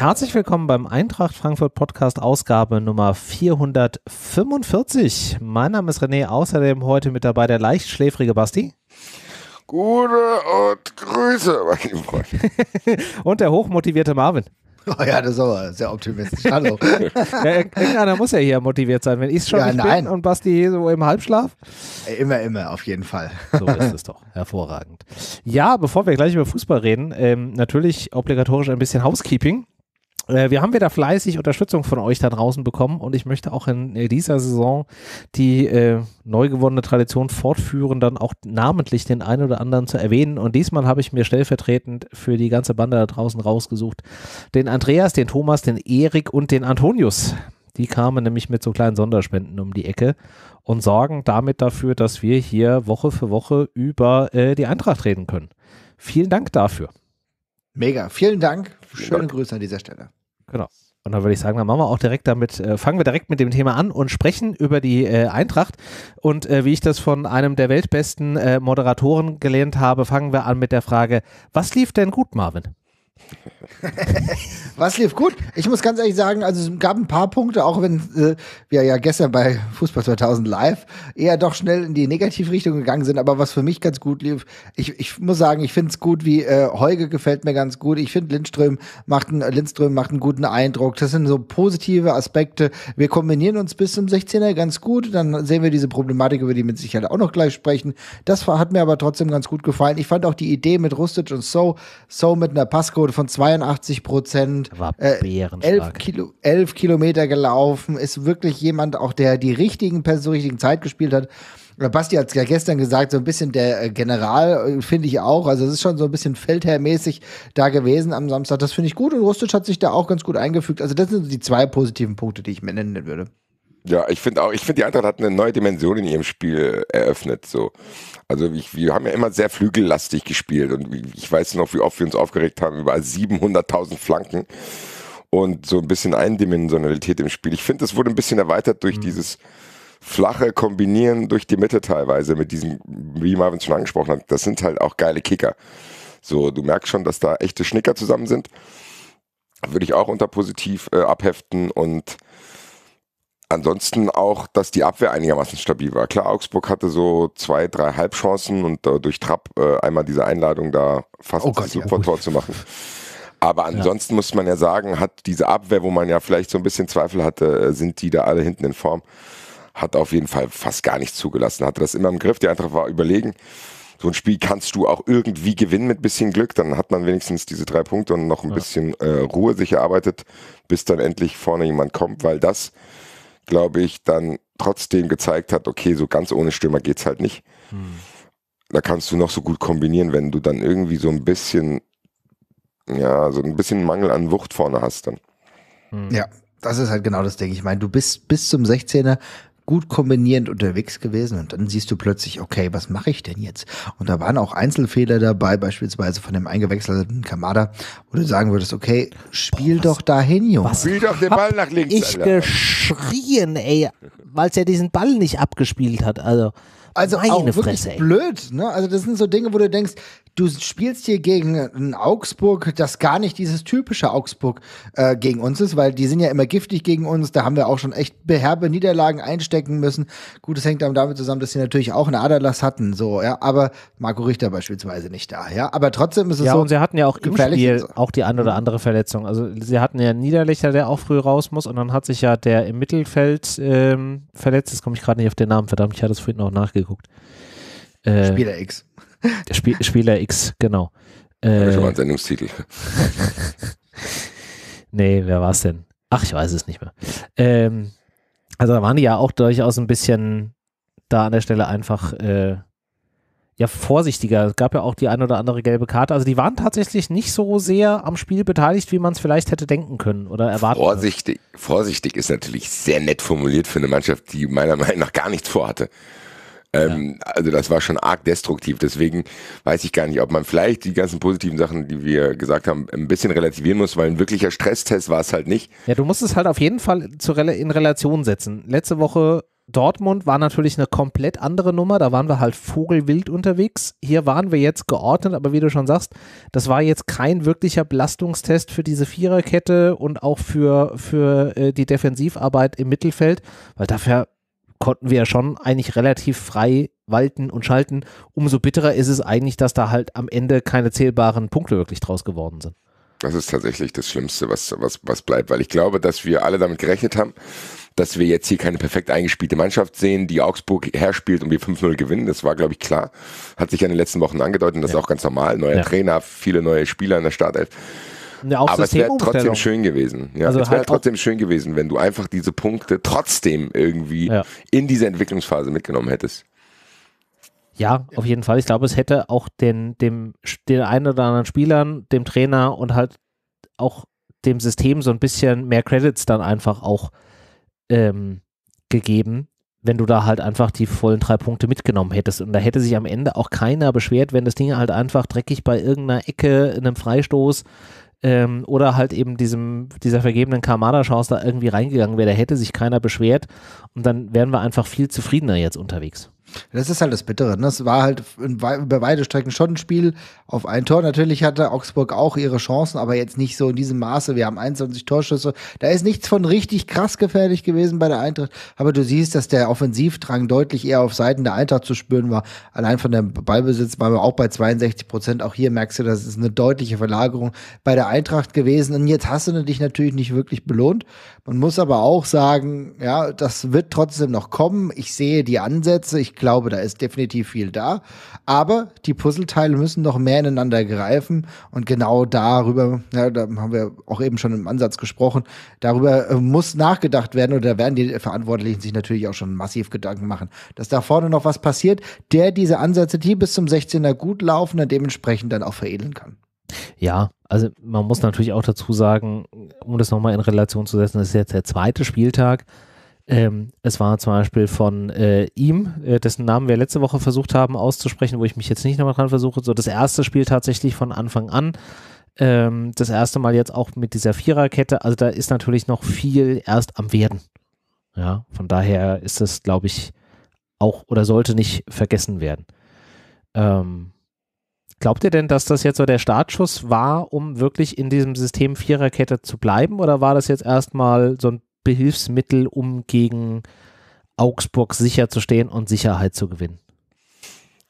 Herzlich willkommen beim Eintracht Frankfurt Podcast Ausgabe Nummer 445. Mein Name ist René, außerdem heute mit dabei der leicht schläfrige Basti. Gute und Grüße, mein Freund. und der hochmotivierte Marvin. Oh ja, das ist aber sehr optimistisch. Hallo. ja, irgendeiner muss ja hier motiviert sein. Wenn ich schon ja, nein. und Basti hier so im Halbschlaf. Äh, immer, immer, auf jeden Fall. so ist es doch. Hervorragend. Ja, bevor wir gleich über Fußball reden, ähm, natürlich obligatorisch ein bisschen Housekeeping. Äh, wir haben wieder fleißig Unterstützung von euch da draußen bekommen und ich möchte auch in äh, dieser Saison die äh, neu gewonnene Tradition fortführen, dann auch namentlich den einen oder anderen zu erwähnen. Und diesmal habe ich mir stellvertretend für die ganze Bande da draußen rausgesucht den Andreas, den Thomas, den Erik und den Antonius. Die kamen nämlich mit so kleinen Sonderspenden um die Ecke und sorgen damit dafür, dass wir hier Woche für Woche über äh, die Eintracht reden können. Vielen Dank dafür. Mega, vielen Dank. Schöne Grüße an dieser Stelle. Genau. Und dann würde ich sagen, dann machen wir auch direkt damit, äh, fangen wir direkt mit dem Thema an und sprechen über die äh, Eintracht. Und äh, wie ich das von einem der weltbesten Moderatoren gelernt habe, fangen wir an mit der Frage, was lief denn gut, Marvin? Was lief gut? Ich muss ganz ehrlich sagen, also es gab ein paar Punkte, auch wenn äh, wir ja gestern bei Fußball 2000 live eher doch schnell in die Negativrichtung gegangen sind, aber was für mich ganz gut lief, ich, ich muss sagen, ich finde es gut, wie äh, Heuge gefällt mir ganz gut. Ich finde Lindström macht einen Lindström macht einen guten Eindruck. Das sind so positive Aspekte. Wir kombinieren uns bis zum 16er ganz gut, dann sehen wir diese Problematik, über die wir mit Sicherheit auch noch gleich sprechen. Das hat mir aber trotzdem ganz gut gefallen. Ich fand auch die Idee mit Rustic und So, So mit einer Passcode Quote von 82 Prozent. War äh, bärenstark. Äh, 11, Kilo, 11 Kilometer gelaufen. Ist wirklich jemand, auch der die richtigen Personen zur richtigen Zeit gespielt hat. Äh, Basti hat es ja gestern gesagt, so ein bisschen der äh, General, finde ich auch. Also es ist schon so ein bisschen feldherrmäßig da gewesen am Samstag. Das finde ich gut und Rustic hat sich da auch ganz gut eingefügt. Also das sind die zwei positiven Punkte, die ich mir nennen würde. Ja, ich finde auch, ich finde, die Eintracht hat eine neue Dimension in ihrem Spiel eröffnet. So. Also ich, wir haben ja immer sehr flügellastig gespielt und ich weiß noch, wie oft wir uns aufgeregt haben über 700.000 Flanken und so ein bisschen Eindimensionalität im Spiel. Ich finde, es wurde ein bisschen erweitert durch mhm. dieses flache Kombinieren durch die Mitte teilweise mit diesem, wie Marvin schon angesprochen hat, das sind halt auch geile Kicker. So, du merkst schon, dass da echte Schnicker zusammen sind. Würde ich auch unter positiv äh, abheften und ansonsten auch, dass die Abwehr einigermaßen stabil war. Klar, Augsburg hatte so zwei, drei Halbchancen und äh, durch Trapp äh, einmal diese Einladung da fast oh Gott, super ja, Tor zu machen. Aber ansonsten ja. muss man ja sagen, hat diese Abwehr, wo man ja vielleicht so ein bisschen Zweifel hatte, äh, sind die da alle hinten in Form, hat auf jeden Fall fast gar nichts zugelassen, hatte das immer im Griff. Die Eintracht war überlegen. So ein Spiel kannst du auch irgendwie gewinnen mit bisschen Glück, dann hat man wenigstens diese drei Punkte und noch ein ja. bisschen äh, Ruhe sich erarbeitet, bis dann endlich vorne jemand kommt, weil das glaube ich, dann trotzdem gezeigt hat, okay, so ganz ohne Stürmer geht's halt nicht. Hm. Da kannst du noch so gut kombinieren, wenn du dann irgendwie so ein bisschen, ja, so ein bisschen Mangel an Wucht vorne hast dann. Hm. Ja, das ist halt genau das Ding. Ich meine, du bist bis zum 16er gut kombinierend unterwegs gewesen und dann siehst du plötzlich, okay, was mache ich denn jetzt? Und da waren auch Einzelfehler dabei, beispielsweise von dem eingewechselten Kamada, wo du sagen würdest, okay, spiel Boah, doch dahin, Junge. Spiel doch den Ball nach links. Ich Alter. geschrien, ey, weil es ja diesen Ball nicht abgespielt hat. Also, also meine auch wirklich Fresse, blöd. Ne? Also das sind so Dinge, wo du denkst, du spielst hier gegen ein Augsburg, das gar nicht dieses typische Augsburg äh, gegen uns ist, weil die sind ja immer giftig gegen uns. Da haben wir auch schon echt beherbe Niederlagen einstecken einstecken müssen. Gut, es hängt damit zusammen, dass sie natürlich auch einen Aderlass hatten, so, ja, aber Marco Richter beispielsweise nicht da, ja, aber trotzdem ist es ja, so. Ja, und sie hatten ja auch im Spiel auch die ein oder andere Verletzung. Also sie hatten ja Niederlechner, der auch früh raus muss und dann hat sich ja der im Mittelfeld ähm, verletzt. Jetzt komme ich gerade nicht auf den Namen, verdammt, ich hatte es vorhin noch nachgeguckt. Äh, Spieler X. Der Spiel, Spieler X, genau. Äh, ja, schon mal nee, wer war es denn? Ach, ich weiß es nicht mehr. Ähm, also da waren die ja auch durchaus ein bisschen da an der Stelle einfach äh, ja vorsichtiger. Es gab ja auch die ein oder andere gelbe Karte. Also die waren tatsächlich nicht so sehr am Spiel beteiligt, wie man es vielleicht hätte denken können oder erwarten. Vorsichtig, hätte. vorsichtig ist natürlich sehr nett formuliert für eine Mannschaft, die meiner Meinung nach gar nichts vorhatte. Ähm, ja. Also das war schon arg destruktiv. Deswegen weiß ich gar nicht, ob man vielleicht die ganzen positiven Sachen, die wir gesagt haben, ein bisschen relativieren muss, weil ein wirklicher Stresstest war es halt nicht. Ja, du musst es halt auf jeden Fall in Relation setzen. Letzte Woche Dortmund war natürlich eine komplett andere Nummer. Da waren wir halt vogelwild unterwegs. Hier waren wir jetzt geordnet, aber wie du schon sagst, das war jetzt kein wirklicher Belastungstest für diese Viererkette und auch für, für äh, die Defensivarbeit im Mittelfeld, weil dafür konnten wir ja schon eigentlich relativ frei walten und schalten. Umso bitterer ist es eigentlich, dass da halt am Ende keine zählbaren Punkte wirklich draus geworden sind. Das ist tatsächlich das Schlimmste, was, was, was bleibt, weil ich glaube, dass wir alle damit gerechnet haben, dass wir jetzt hier keine perfekt eingespielte Mannschaft sehen, die Augsburg herspielt und wir 5-0 gewinnen. Das war, glaube ich, klar. Hat sich ja in den letzten Wochen angedeutet und das ja. ist auch ganz normal. Neuer ja. Trainer, viele neue Spieler in der Startelf. Ja, auch Aber es wäre trotzdem schön gewesen. Ja, also es wäre halt trotzdem schön gewesen, wenn du einfach diese Punkte trotzdem irgendwie ja. in diese Entwicklungsphase mitgenommen hättest. Ja, auf jeden Fall. Ich glaube, es hätte auch den, dem, den einen oder anderen Spielern, dem Trainer und halt auch dem System so ein bisschen mehr Credits dann einfach auch ähm, gegeben, wenn du da halt einfach die vollen drei Punkte mitgenommen hättest. Und da hätte sich am Ende auch keiner beschwert, wenn das Ding halt einfach dreckig bei irgendeiner Ecke, in einem Freistoß, ähm, oder halt eben diesem, dieser vergebenen Kamada-Chance da irgendwie reingegangen wäre. Da hätte sich keiner beschwert und dann wären wir einfach viel zufriedener jetzt unterwegs. Das ist halt das Bittere. Ne? Das war halt über weite Strecken schon ein Spiel auf ein Tor. Natürlich hatte Augsburg auch ihre Chancen, aber jetzt nicht so in diesem Maße. Wir haben 21 Torschüsse. Da ist nichts von richtig krass gefährlich gewesen bei der Eintracht. Aber du siehst, dass der Offensivdrang deutlich eher auf Seiten der Eintracht zu spüren war. Allein von dem Ballbesitz waren wir auch bei 62 Prozent. Auch hier merkst du, das ist eine deutliche Verlagerung bei der Eintracht gewesen. Und jetzt hast du dich natürlich nicht wirklich belohnt und muss aber auch sagen, ja, das wird trotzdem noch kommen. Ich sehe die Ansätze, ich glaube, da ist definitiv viel da, aber die Puzzleteile müssen noch mehr ineinander greifen und genau darüber, ja, da haben wir auch eben schon im Ansatz gesprochen, darüber äh, muss nachgedacht werden und da werden die Verantwortlichen sich natürlich auch schon massiv Gedanken machen, dass da vorne noch was passiert, der diese Ansätze, die bis zum 16er gut laufen, dann dementsprechend dann auch veredeln kann. Ja, also man muss natürlich auch dazu sagen, um das nochmal in Relation zu setzen, das ist jetzt der zweite Spieltag. Ähm, es war zum Beispiel von äh, ihm, äh, dessen Namen wir letzte Woche versucht haben auszusprechen, wo ich mich jetzt nicht nochmal dran versuche. So das erste Spiel tatsächlich von Anfang an. Ähm, das erste Mal jetzt auch mit dieser Viererkette. Also da ist natürlich noch viel erst am Werden. Ja, von daher ist das, glaube ich, auch oder sollte nicht vergessen werden. Ähm, Glaubt ihr denn, dass das jetzt so der Startschuss war, um wirklich in diesem System Viererkette zu bleiben? Oder war das jetzt erstmal so ein Behilfsmittel, um gegen Augsburg sicher zu stehen und Sicherheit zu gewinnen?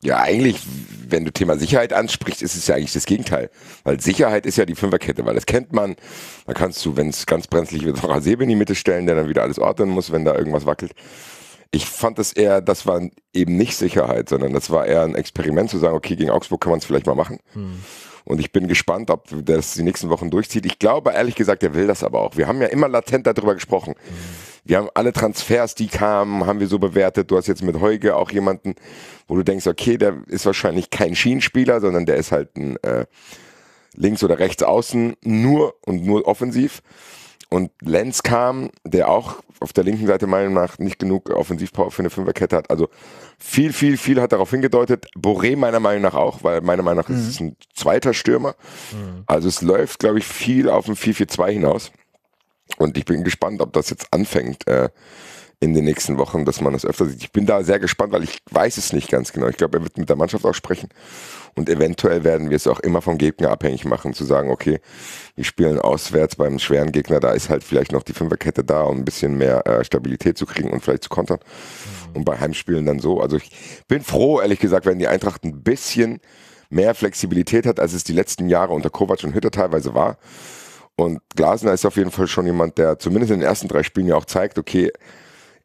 Ja, eigentlich, wenn du Thema Sicherheit ansprichst, ist es ja eigentlich das Gegenteil. Weil Sicherheit ist ja die Fünferkette, weil das kennt man. Da kannst du, wenn es ganz brenzlig wird, auch Hasebe in die Mitte stellen, der dann wieder alles ordnen muss, wenn da irgendwas wackelt. Ich fand es eher, das war eben nicht Sicherheit, sondern das war eher ein Experiment zu sagen, okay, gegen Augsburg kann man es vielleicht mal machen. Hm. Und ich bin gespannt, ob das die nächsten Wochen durchzieht. Ich glaube, ehrlich gesagt, er will das aber auch. Wir haben ja immer latent darüber gesprochen. Mhm. Wir haben alle Transfers, die kamen, haben wir so bewertet. Du hast jetzt mit Heuge auch jemanden, wo du denkst, okay, der ist wahrscheinlich kein Schienenspieler, sondern der ist halt ein äh, Links- oder rechts außen, nur und nur offensiv. Und Lenz kam, der auch auf der linken Seite meiner Meinung nach nicht genug Offensivpower für eine Fünferkette hat. Also viel, viel, viel hat darauf hingedeutet. Boré meiner Meinung nach auch, weil meiner Meinung nach mhm. ist es mhm. ein zweiter Stürmer. Mhm. Also es läuft, glaube ich, viel auf ein 4-4-2 hinaus. Und ich bin gespannt, ob das jetzt anfängt. Äh, in den nächsten Wochen, dass man das öfter sieht. Ich bin da sehr gespannt, weil ich weiß es nicht ganz genau. Ich glaube, er wird mit der Mannschaft auch sprechen und eventuell werden wir es auch immer vom Gegner abhängig machen, zu sagen, okay, wir spielen auswärts beim schweren Gegner, da ist halt vielleicht noch die Fünferkette da, um ein bisschen mehr äh, Stabilität zu kriegen und vielleicht zu kontern. Mhm. Und bei Heimspielen dann so. Also ich bin froh, ehrlich gesagt, wenn die Eintracht ein bisschen mehr Flexibilität hat, als es die letzten Jahre unter Kovac und Hütter teilweise war. Und Glasner ist auf jeden Fall schon jemand, der zumindest in den ersten drei Spielen ja auch zeigt, okay,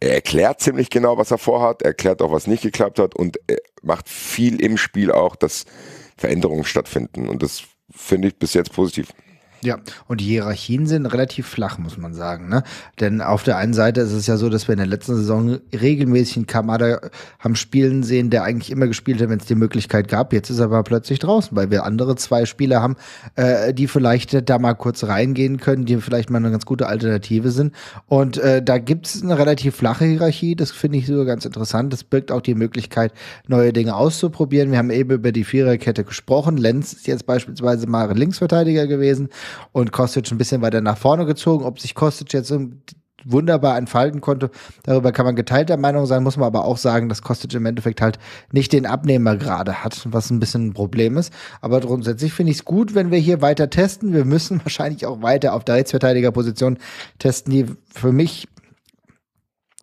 er erklärt ziemlich genau, was er vorhat, er erklärt auch, was nicht geklappt hat und macht viel im Spiel auch, dass Veränderungen stattfinden. Und das finde ich bis jetzt positiv. Ja, und die Hierarchien sind relativ flach, muss man sagen. Ne? Denn auf der einen Seite ist es ja so, dass wir in der letzten Saison regelmäßig einen Kamada haben spielen sehen, der eigentlich immer gespielt hat, wenn es die Möglichkeit gab. Jetzt ist er aber plötzlich draußen, weil wir andere zwei Spieler haben, äh, die vielleicht da mal kurz reingehen können, die vielleicht mal eine ganz gute Alternative sind. Und äh, da gibt es eine relativ flache Hierarchie. Das finde ich so ganz interessant. Das birgt auch die Möglichkeit, neue Dinge auszuprobieren. Wir haben eben über die Viererkette gesprochen. Lenz ist jetzt beispielsweise mal Linksverteidiger gewesen und Kostic ein bisschen weiter nach vorne gezogen. Ob sich Kostic jetzt wunderbar entfalten konnte, darüber kann man geteilter Meinung sein, muss man aber auch sagen, dass Kostic im Endeffekt halt nicht den Abnehmer gerade hat, was ein bisschen ein Problem ist. Aber grundsätzlich finde ich es gut, wenn wir hier weiter testen. Wir müssen wahrscheinlich auch weiter auf der Rechtsverteidigerposition testen, die für mich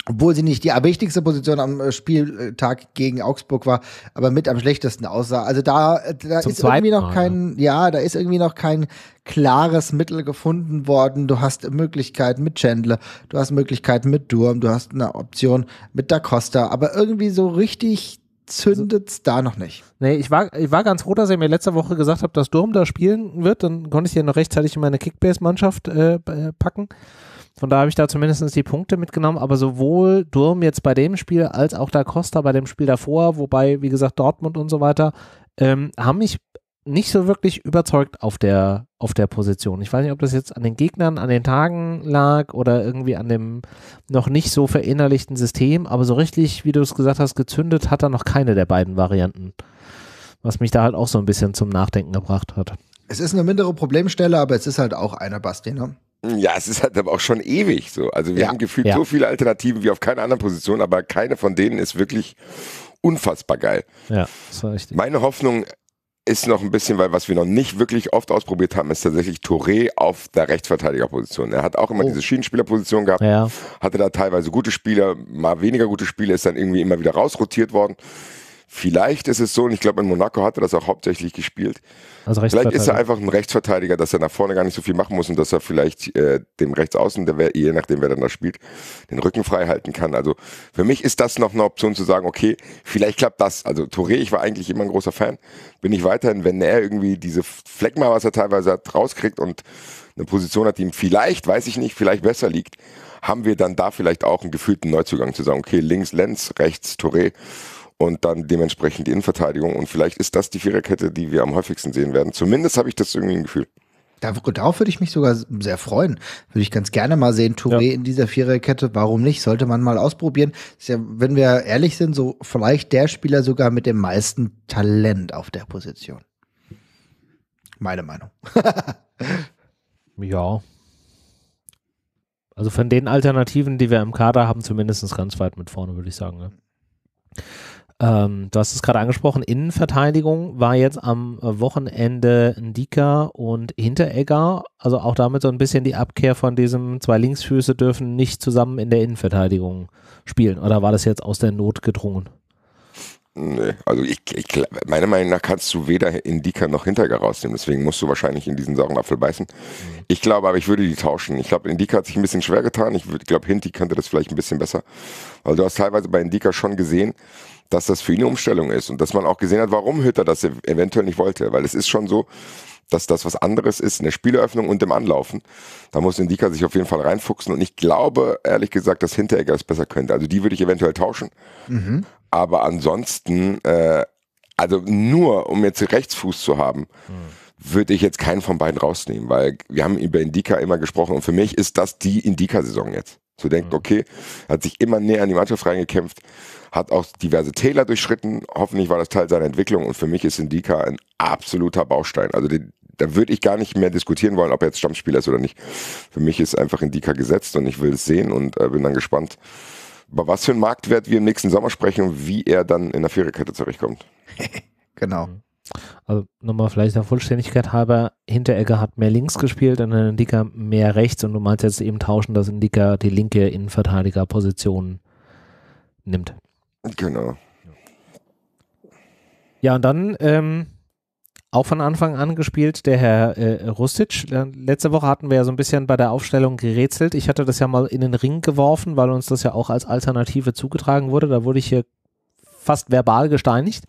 obwohl sie nicht die wichtigste Position am äh, Spieltag gegen Augsburg war, aber mit am schlechtesten aussah. Also da, äh, da ist irgendwie noch kein, ja. Ne? ja, da ist irgendwie noch kein klares Mittel gefunden worden. Du hast Möglichkeiten mit Chandler, du hast Möglichkeiten mit Durm, du hast eine Option mit Da Costa, aber irgendwie so richtig zündet's also, da noch nicht. Nee, ich war, ich war ganz froh, dass ihr mir letzte Woche gesagt habt, dass Durm da spielen wird. Dann konnte ich ja noch rechtzeitig in meine Kickbase-Mannschaft äh, äh packen. Von da habe ich da zumindest die Punkte mitgenommen, aber sowohl Durm jetzt bei dem Spiel als auch da Costa bei dem Spiel davor, wobei, wie gesagt, Dortmund und so weiter, ähm, haben mich nicht so wirklich überzeugt auf der, auf der Position. Ich weiß nicht, ob das jetzt an den Gegnern, an den Tagen lag oder irgendwie an dem noch nicht so verinnerlichten System, aber so richtig, wie du es gesagt hast, gezündet hat er noch keine der beiden Varianten. Was mich da halt auch so ein bisschen zum Nachdenken gebracht hat. Es ist eine mindere Problemstelle, aber es ist halt auch einer, Basti, ne? Ja, es ist halt aber auch schon ewig so. Also wir ja, haben gefühlt ja. so viele Alternativen wie auf keiner anderen Position, aber keine von denen ist wirklich unfassbar geil. Ja, das war richtig. Meine Hoffnung ist noch ein bisschen, weil was wir noch nicht wirklich oft ausprobiert haben, ist tatsächlich Touré auf der Rechtsverteidigerposition. Er hat auch immer oh. diese Schienenspielerposition gehabt, ja. hatte da teilweise gute Spieler, mal weniger gute Spieler, ist dann irgendwie immer wieder rausrotiert worden. Vielleicht ist es so, und ich glaube, in Monaco hat er das auch hauptsächlich gespielt. Also vielleicht ist er einfach ein Rechtsverteidiger, dass er nach vorne gar nicht so viel machen muss und dass er vielleicht äh, dem Rechtsaußen, der je nachdem, wer dann da spielt, den Rücken frei halten kann. Also für mich ist das noch eine Option zu sagen, okay, vielleicht klappt das. Also Touré, ich war eigentlich immer ein großer Fan, bin ich weiterhin, wenn er irgendwie diese Fleckma, was er teilweise hat, rauskriegt und eine Position hat, die ihm vielleicht, weiß ich nicht, vielleicht besser liegt, haben wir dann da vielleicht auch einen gefühlten Neuzugang zu sagen, okay, links Lenz, rechts Touré und dann dementsprechend die Innenverteidigung. Und vielleicht ist das die Viererkette, die wir am häufigsten sehen werden. Zumindest habe ich das irgendwie ein Gefühl. Darauf würde ich mich sogar sehr freuen. Würde ich ganz gerne mal sehen, Touré ja. in dieser Viererkette. Warum nicht? Sollte man mal ausprobieren. Ist ja, wenn wir ehrlich sind, so vielleicht der Spieler sogar mit dem meisten Talent auf der Position. Meine Meinung. ja. Also von den Alternativen, die wir im Kader haben, zumindest ganz weit mit vorne, würde ich sagen. Ne? Ähm, du hast es gerade angesprochen, Innenverteidigung war jetzt am äh, Wochenende Ndika und Hinteregger, also auch damit so ein bisschen die Abkehr von diesem zwei Linksfüße dürfen nicht zusammen in der Innenverteidigung spielen. Oder war das jetzt aus der Not gedrungen? Nee, also ich, ich, meiner Meinung nach kannst du weder Indica noch Hinterger rausnehmen, deswegen musst du wahrscheinlich in diesen sauren Apfel beißen. Mhm. Ich glaube aber, ich würde die tauschen. Ich glaube, Indica hat sich ein bisschen schwer getan. Ich glaube, Hinti könnte das vielleicht ein bisschen besser. Weil du hast teilweise bei Indica schon gesehen, dass das für ihn eine Umstellung ist und dass man auch gesehen hat, warum Hütter das eventuell nicht wollte. Weil es ist schon so, dass das was anderes ist in der Spieleröffnung und im Anlaufen. Da muss Indica sich auf jeden Fall reinfuchsen und ich glaube, ehrlich gesagt, dass Hinteregger es besser könnte. Also die würde ich eventuell tauschen. Mhm aber ansonsten, äh, also nur um jetzt Rechtsfuß zu haben, hm. würde ich jetzt keinen von beiden rausnehmen, weil wir haben über Indika immer gesprochen und für mich ist das die Indika-Saison jetzt. Zu denken, hm. okay, hat sich immer näher an die Mannschaft reingekämpft, hat auch diverse Täler durchschritten. Hoffentlich war das Teil seiner Entwicklung und für mich ist Indika ein absoluter Baustein. Also den, da würde ich gar nicht mehr diskutieren wollen, ob er jetzt Stammspieler ist oder nicht. Für mich ist einfach Indika gesetzt und ich will es sehen und äh, bin dann gespannt, über was für einen Marktwert wir im nächsten Sommer sprechen und wie er dann in der Viererkette zurechtkommt. genau. Mhm. Also nochmal vielleicht der Vollständigkeit halber, Hinteregger hat mehr links gespielt und Dicker mehr rechts und du meinst jetzt eben tauschen, dass ein Dicker die linke Innenverteidigerposition nimmt. Genau. Ja, und dann ähm, auch von Anfang an gespielt, der Herr äh, Rustic. Äh, letzte Woche hatten wir ja so ein bisschen bei der Aufstellung gerätselt. Ich hatte das ja mal in den Ring geworfen, weil uns das ja auch als Alternative zugetragen wurde. Da wurde ich hier fast verbal gesteinigt.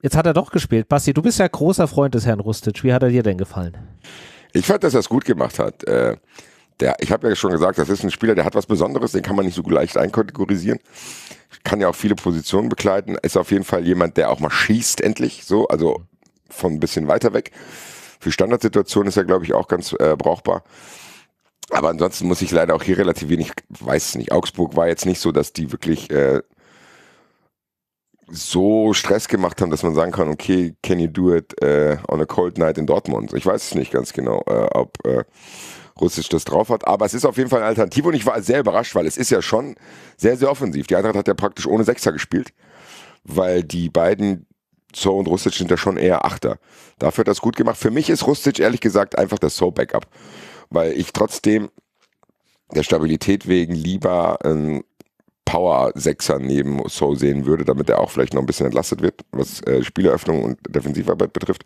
Jetzt hat er doch gespielt. Basti, du bist ja großer Freund des Herrn Rustic. Wie hat er dir denn gefallen? Ich fand, dass er es gut gemacht hat. Äh, der, ich habe ja schon gesagt, das ist ein Spieler, der hat was Besonderes, den kann man nicht so leicht einkategorisieren kann ja auch viele Positionen begleiten, ist auf jeden Fall jemand, der auch mal schießt endlich, so, also von ein bisschen weiter weg. Für Standardsituationen ist er, glaube ich, auch ganz äh, brauchbar. Aber ansonsten muss ich leider auch hier relativ wenig, weiß es nicht. Augsburg war jetzt nicht so, dass die wirklich äh, so Stress gemacht haben, dass man sagen kann, okay, can you do it äh, on a cold night in Dortmund? Ich weiß es nicht ganz genau, äh, ob äh, Russisch das drauf hat. Aber es ist auf jeden Fall eine Alternative und ich war sehr überrascht, weil es ist ja schon sehr, sehr offensiv. Die Eintracht hat ja praktisch ohne Sechser gespielt, weil die beiden so und Rustic sind da schon eher Achter. Dafür hat das gut gemacht. Für mich ist Rustic ehrlich gesagt einfach das So-Backup, weil ich trotzdem der Stabilität wegen lieber einen Power-Sechser neben So sehen würde, damit er auch vielleicht noch ein bisschen entlastet wird, was äh, Spieleröffnung und Defensivarbeit betrifft.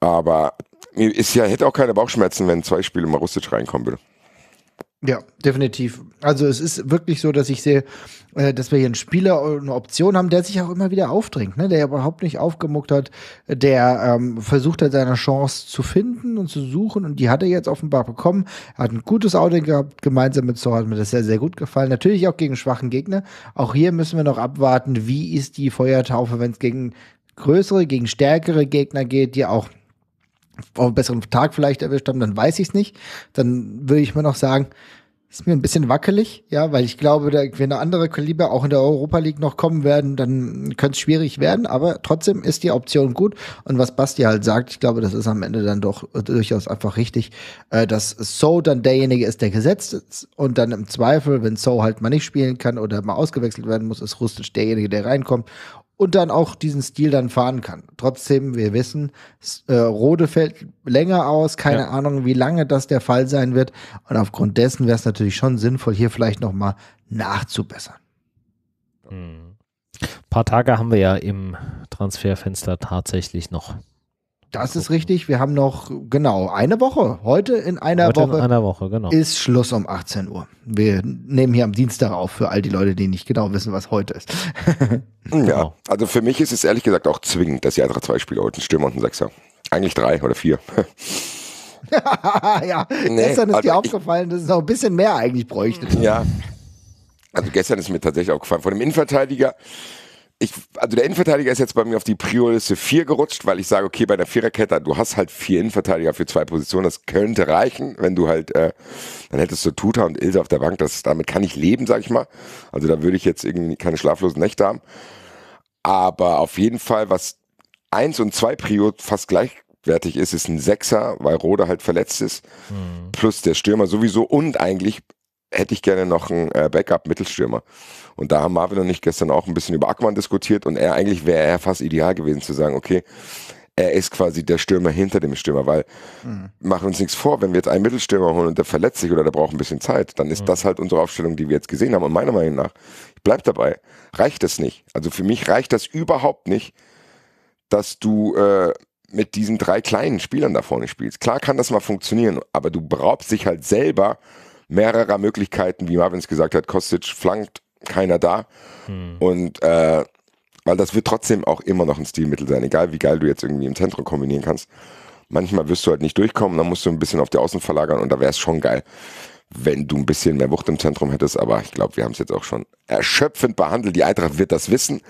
Aber mir ist ja, hätte auch keine Bauchschmerzen, wenn zwei Spiele mal Rustic reinkommen würde. Ja, definitiv. Also es ist wirklich so, dass ich sehe, äh, dass wir hier einen Spieler, eine Option haben, der sich auch immer wieder aufdringt, ne? der überhaupt nicht aufgemuckt hat, der ähm, versucht hat, seine Chance zu finden und zu suchen und die hat er jetzt offenbar bekommen. Er hat ein gutes Outing gehabt, gemeinsam mit Zor hat mir das sehr, sehr gut gefallen. Natürlich auch gegen schwachen Gegner. Auch hier müssen wir noch abwarten, wie ist die Feuertaufe, wenn es gegen größere, gegen stärkere Gegner geht, die auch auf einen besseren Tag vielleicht erwischt haben, dann weiß ich es nicht. Dann würde ich mir noch sagen, ist mir ein bisschen wackelig, ja, weil ich glaube, da, wenn eine andere Kaliber auch in der Europa League noch kommen werden, dann könnte es schwierig werden, aber trotzdem ist die Option gut. Und was Basti halt sagt, ich glaube, das ist am Ende dann doch durchaus einfach richtig, äh, dass So dann derjenige ist, der gesetzt ist und dann im Zweifel, wenn So halt mal nicht spielen kann oder mal ausgewechselt werden muss, ist Rustic derjenige, der reinkommt und dann auch diesen Stil dann fahren kann. Trotzdem, wir wissen, äh, Rode fällt länger aus, keine ja. Ahnung, wie lange das der Fall sein wird. Und aufgrund dessen wäre es natürlich schon sinnvoll, hier vielleicht nochmal nachzubessern. Ein hm. paar Tage haben wir ja im Transferfenster tatsächlich noch. Das ist richtig. Wir haben noch, genau, eine Woche. Heute in einer Heute Woche. In einer Woche, genau. Ist Schluss um 18 Uhr. Wir nehmen hier am Dienstag auf für all die Leute, die nicht genau wissen, was heute ist. ja, genau. also für mich ist es ehrlich gesagt auch zwingend, dass die Eintracht zwei Spiele heute einen Stürmer und einen Sechser. Eigentlich drei oder vier. ja, nee, gestern ist also dir aufgefallen, dass es noch ein bisschen mehr eigentlich bräuchte. Ja. Also gestern ist mir tatsächlich aufgefallen. Von dem Innenverteidiger ich, also der Innenverteidiger ist jetzt bei mir auf die Priorliste 4 gerutscht, weil ich sage, okay, bei der Viererkette, du hast halt vier Innenverteidiger für zwei Positionen, das könnte reichen, wenn du halt, äh, dann hättest du Tuta und Ilse auf der Bank, das, damit kann ich leben, sag ich mal. Also da würde ich jetzt irgendwie keine schlaflosen Nächte haben. Aber auf jeden Fall, was 1 und 2 Prior fast gleichwertig ist, ist ein Sechser, weil Rode halt verletzt ist, mhm. plus der Stürmer sowieso und eigentlich hätte ich gerne noch einen äh, Backup-Mittelstürmer. Und da haben Marvin und ich gestern auch ein bisschen über Ackmann diskutiert und er eigentlich wäre er fast ideal gewesen zu sagen, okay, er ist quasi der Stürmer hinter dem Stürmer, weil mhm. machen uns nichts vor, wenn wir jetzt einen Mittelstürmer holen und der verletzt sich oder der braucht ein bisschen Zeit, dann ist mhm. das halt unsere Aufstellung, die wir jetzt gesehen haben. Und meiner Meinung nach, ich bleib dabei, reicht das nicht. Also für mich reicht das überhaupt nicht, dass du äh, mit diesen drei kleinen Spielern da vorne spielst. Klar kann das mal funktionieren, aber du beraubst dich halt selber mehrerer Möglichkeiten, wie Marvins gesagt hat, Kostic flankt, keiner da. Hm. Und äh, weil das wird trotzdem auch immer noch ein Stilmittel sein, egal wie geil du jetzt irgendwie im Zentrum kombinieren kannst. Manchmal wirst du halt nicht durchkommen, dann musst du ein bisschen auf die Außen verlagern und da wäre es schon geil, wenn du ein bisschen mehr Wucht im Zentrum hättest. Aber ich glaube, wir haben es jetzt auch schon erschöpfend behandelt. Die Eintracht wird das wissen.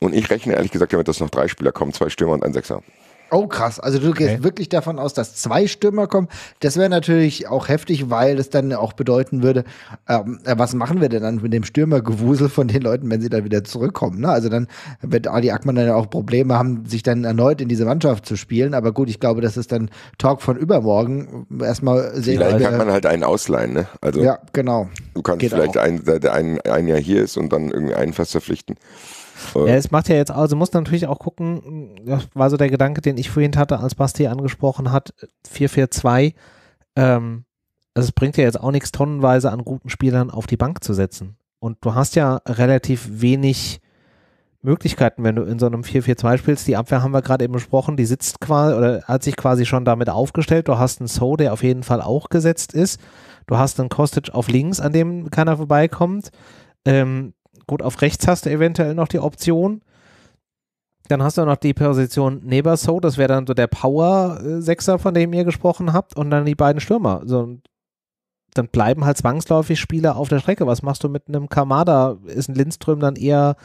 Und ich rechne ehrlich gesagt damit, dass noch drei Spieler kommen, zwei Stürmer und ein Sechser. Oh, krass. Also du gehst okay. wirklich davon aus, dass zwei Stürmer kommen. Das wäre natürlich auch heftig, weil das dann auch bedeuten würde, ähm, äh, was machen wir denn dann mit dem Stürmergewusel von den Leuten, wenn sie dann wieder zurückkommen? Ne? Also dann wird Ali Ackmann dann auch Probleme haben, sich dann erneut in diese Mannschaft zu spielen. Aber gut, ich glaube, das ist dann Talk von übermorgen. Erstmal sehen Vielleicht kann man halt einen ausleihen, ne? Also ja, genau. Du kannst Geht vielleicht einen, der ein, ein Jahr hier ist und dann irgendeinen fast verpflichten. Ja, es macht ja jetzt, also muss natürlich auch gucken, das war so der Gedanke, den ich vorhin hatte, als Basti angesprochen hat, 4-4-2, ähm, also es bringt ja jetzt auch nichts, tonnenweise an guten Spielern auf die Bank zu setzen. Und du hast ja relativ wenig Möglichkeiten, wenn du in so einem 4-4-2 spielst. Die Abwehr haben wir gerade eben besprochen, die sitzt quasi oder hat sich quasi schon damit aufgestellt. Du hast einen So, der auf jeden Fall auch gesetzt ist. Du hast einen Kostic auf links, an dem keiner vorbeikommt. Ähm, Gut, auf rechts hast du eventuell noch die Option. Dann hast du noch die Position Neberso, das wäre dann so der Power-Sechser, von dem ihr gesprochen habt, und dann die beiden Stürmer. So, dann bleiben halt zwangsläufig Spieler auf der Strecke. Was machst du mit einem Kamada? Ist ein Lindström dann eher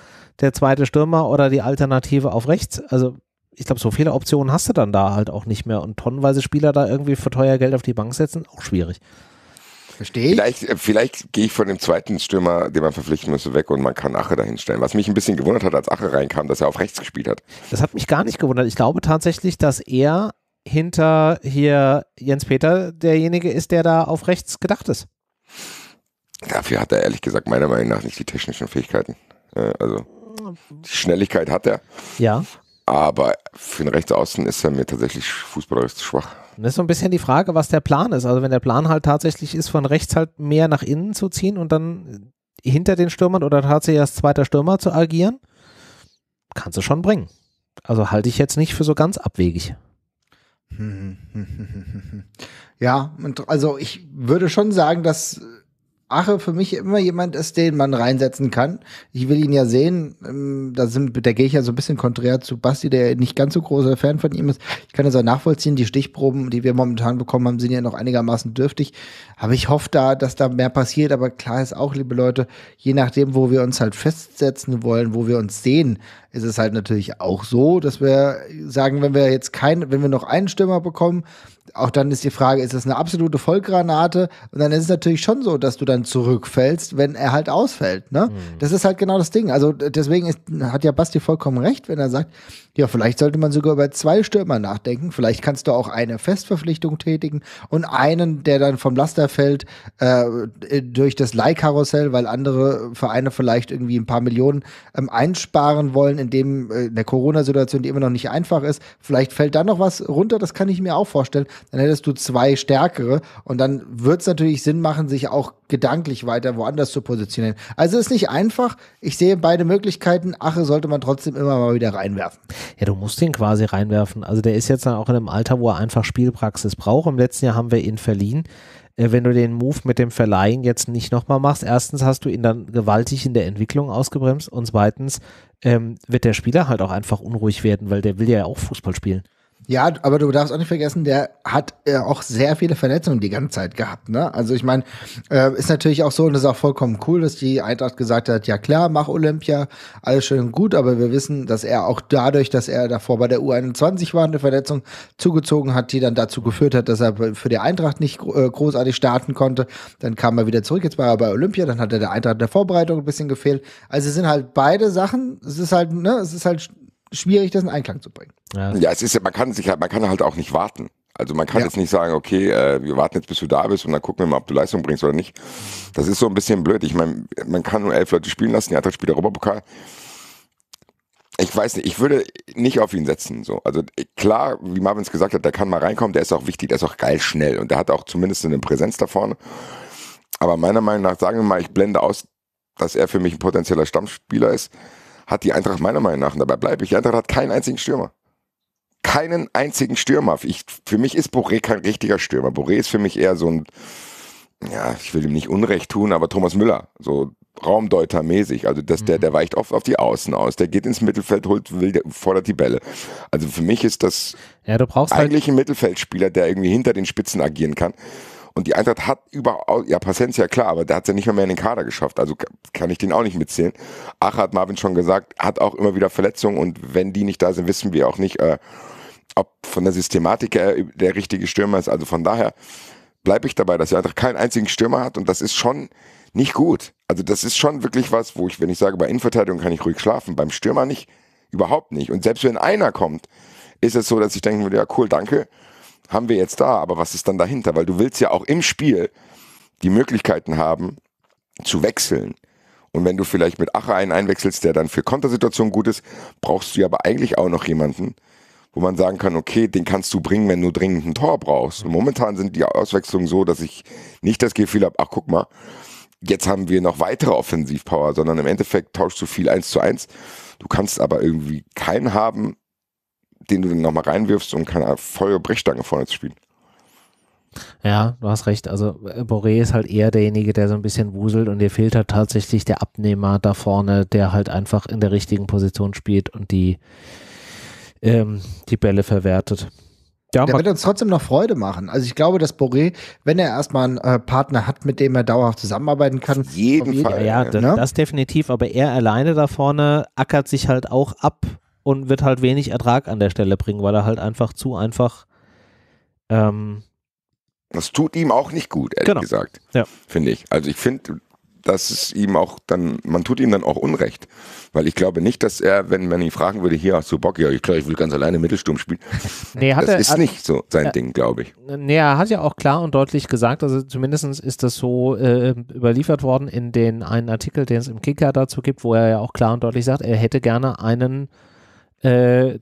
der zweite Stürmer oder die Alternative auf rechts? Also ich glaube, so viele Optionen hast du dann da halt auch nicht mehr. Und tonnenweise Spieler da irgendwie für teuer Geld auf die Bank setzen, auch schwierig. Verstehe ich. Vielleicht, äh, vielleicht gehe ich von dem zweiten Stürmer, den man verpflichten müsste, weg und man kann Ache dahinstellen. Was mich ein bisschen gewundert hat, als Ache reinkam, dass er auf rechts gespielt hat. Das hat mich gar nicht gewundert. Ich glaube tatsächlich, dass er hinter hier Jens Peter derjenige ist, der da auf rechts gedacht ist. Dafür hat er ehrlich gesagt meiner Meinung nach nicht die technischen Fähigkeiten. Äh, also die Schnelligkeit hat er. Ja. Aber für den Rechtsaußen ist er mir tatsächlich fußballerisch zu schwach. Das ist so ein bisschen die Frage, was der Plan ist. Also wenn der Plan halt tatsächlich ist, von rechts halt mehr nach innen zu ziehen und dann hinter den Stürmern oder tatsächlich als zweiter Stürmer zu agieren, kannst du schon bringen. Also halte ich jetzt nicht für so ganz abwegig. Ja, also ich würde schon sagen, dass Ache für mich immer jemand ist, den man reinsetzen kann. Ich will ihn ja sehen. Ähm, da, sind, da gehe ich ja so ein bisschen konträr zu Basti, der nicht ganz so großer Fan von ihm ist. Ich kann das auch nachvollziehen. Die Stichproben, die wir momentan bekommen haben, sind ja noch einigermaßen dürftig. Aber ich hoffe da, dass da mehr passiert. Aber klar ist auch, liebe Leute, je nachdem, wo wir uns halt festsetzen wollen, wo wir uns sehen, ist es halt natürlich auch so, dass wir sagen, wenn wir jetzt keinen, wenn wir noch einen Stürmer bekommen, auch dann ist die Frage, ist das eine absolute Vollgranate? Und dann ist es natürlich schon so, dass du dann zurückfällst, wenn er halt ausfällt. Ne? Mhm. Das ist halt genau das Ding. Also deswegen ist, hat ja Basti vollkommen recht, wenn er sagt, ja, vielleicht sollte man sogar über zwei Stürmer nachdenken. Vielleicht kannst du auch eine Festverpflichtung tätigen und einen, der dann vom Laster fällt äh, äh durch das Leihkarussell, weil andere Vereine vielleicht irgendwie ein paar Millionen ähm, einsparen wollen in dem äh, in der Corona-Situation, die immer noch nicht einfach ist, vielleicht fällt da noch was runter, das kann ich mir auch vorstellen. Dann hättest du zwei stärkere und dann wird es natürlich Sinn machen, sich auch gedanklich weiter woanders zu positionieren. Also ist nicht einfach. Ich sehe beide Möglichkeiten. Ache sollte man trotzdem immer mal wieder reinwerfen. Ja, du musst ihn quasi reinwerfen. Also der ist jetzt dann auch in einem Alter, wo er einfach Spielpraxis braucht. Im letzten Jahr haben wir ihn verliehen. Äh, wenn du den Move mit dem Verleihen jetzt nicht nochmal machst, erstens hast du ihn dann gewaltig in der Entwicklung ausgebremst und zweitens ähm, wird der Spieler halt auch einfach unruhig werden, weil der will ja auch Fußball spielen. Ja, aber du darfst auch nicht vergessen, der hat äh, auch sehr viele Verletzungen die ganze Zeit gehabt. Ne? Also ich meine, äh, ist natürlich auch so und das ist auch vollkommen cool, dass die Eintracht gesagt hat, ja klar, mach Olympia, alles schön und gut, aber wir wissen, dass er auch dadurch, dass er davor bei der U21 war, eine Verletzung zugezogen hat, die dann dazu geführt hat, dass er für die Eintracht nicht äh, großartig starten konnte. Dann kam er wieder zurück, jetzt war er bei Olympia, dann hat er der Eintracht in der Vorbereitung ein bisschen gefehlt. Also es sind halt beide Sachen, es ist halt, ne, es ist halt schwierig, das in Einklang zu bringen. Ja, ja es ist, man kann sich halt, man kann halt auch nicht warten. Also man kann ja. jetzt nicht sagen, okay, äh, wir warten jetzt, bis du da bist und dann gucken wir mal, ob du Leistung bringst oder nicht. Das ist so ein bisschen blöd. Ich meine, man kann nur elf Leute spielen lassen, die andere spielt der Europapokal. Ich weiß nicht, ich würde nicht auf ihn setzen. So. Also äh, klar, wie Marvin es gesagt hat, der kann mal reinkommen, der ist auch wichtig, der ist auch geil schnell und der hat auch zumindest eine Präsenz da vorne. Aber meiner Meinung nach, sagen wir mal, ich blende aus, dass er für mich ein potenzieller Stammspieler ist hat die Eintracht meiner Meinung nach, und dabei bleibe ich, die Eintracht hat keinen einzigen Stürmer. Keinen einzigen Stürmer. Ich, für mich ist Boré kein richtiger Stürmer. Boré ist für mich eher so ein, ja, ich will ihm nicht Unrecht tun, aber Thomas Müller, so Raumdeuter mäßig. Also das, der, mhm. der weicht oft auf die Außen aus, der geht ins Mittelfeld, holt, will, fordert die Bälle. Also für mich ist das ja, halt eigentlich halt ein Mittelfeldspieler, der irgendwie hinter den Spitzen agieren kann. Und die Eintracht hat überhaupt, ja, ja klar, aber der hat es ja nicht mehr, mehr in den Kader geschafft. Also kann ich den auch nicht mitzählen. Ach, hat Marvin schon gesagt, hat auch immer wieder Verletzungen und wenn die nicht da sind, wissen wir auch nicht, äh, ob von der Systematik her der richtige Stürmer ist. Also von daher bleibe ich dabei, dass die Eintracht keinen einzigen Stürmer hat und das ist schon nicht gut. Also das ist schon wirklich was, wo ich, wenn ich sage, bei Innenverteidigung kann ich ruhig schlafen, beim Stürmer nicht, überhaupt nicht. Und selbst wenn einer kommt, ist es so, dass ich denke, ja cool, danke, haben wir jetzt da, aber was ist dann dahinter? Weil du willst ja auch im Spiel die Möglichkeiten haben, zu wechseln. Und wenn du vielleicht mit Ache einen einwechselst, der dann für Kontersituationen gut ist, brauchst du ja aber eigentlich auch noch jemanden, wo man sagen kann, okay, den kannst du bringen, wenn du dringend ein Tor brauchst. Und momentan sind die Auswechslungen so, dass ich nicht das Gefühl habe, ach guck mal, jetzt haben wir noch weitere Offensivpower, sondern im Endeffekt tauschst du viel eins zu eins. Du kannst aber irgendwie keinen haben, den du dann nochmal reinwirfst, um keine volle Brechstange vorne zu spielen. Ja, du hast recht. Also äh, Boré ist halt eher derjenige, der so ein bisschen wuselt und dir fehlt halt tatsächlich der Abnehmer da vorne, der halt einfach in der richtigen Position spielt und die, ähm, die Bälle verwertet. Ja, der wird uns trotzdem noch Freude machen. Also ich glaube, dass Boré, wenn er erstmal einen äh, Partner hat, mit dem er dauerhaft zusammenarbeiten kann. Auf jeden Fall. Ja, ja, äh, das, ne? das definitiv. Aber er alleine da vorne ackert sich halt auch ab und wird halt wenig Ertrag an der Stelle bringen, weil er halt einfach zu einfach. Ähm, das tut ihm auch nicht gut, ehrlich genau. gesagt. Ja. Finde ich. Also ich finde, dass es ihm auch dann, man tut ihm dann auch Unrecht. Weil ich glaube nicht, dass er, wenn man ihn fragen würde, hier hast du Bock, ja, ich glaube, ich will ganz alleine Mittelsturm spielen. nee, das er, ist also, nicht so sein äh, Ding, glaube ich. Nee, er hat ja auch klar und deutlich gesagt, also zumindest ist das so äh, überliefert worden in den einen Artikel, den es im Kicker dazu gibt, wo er ja auch klar und deutlich sagt, er hätte gerne einen äh,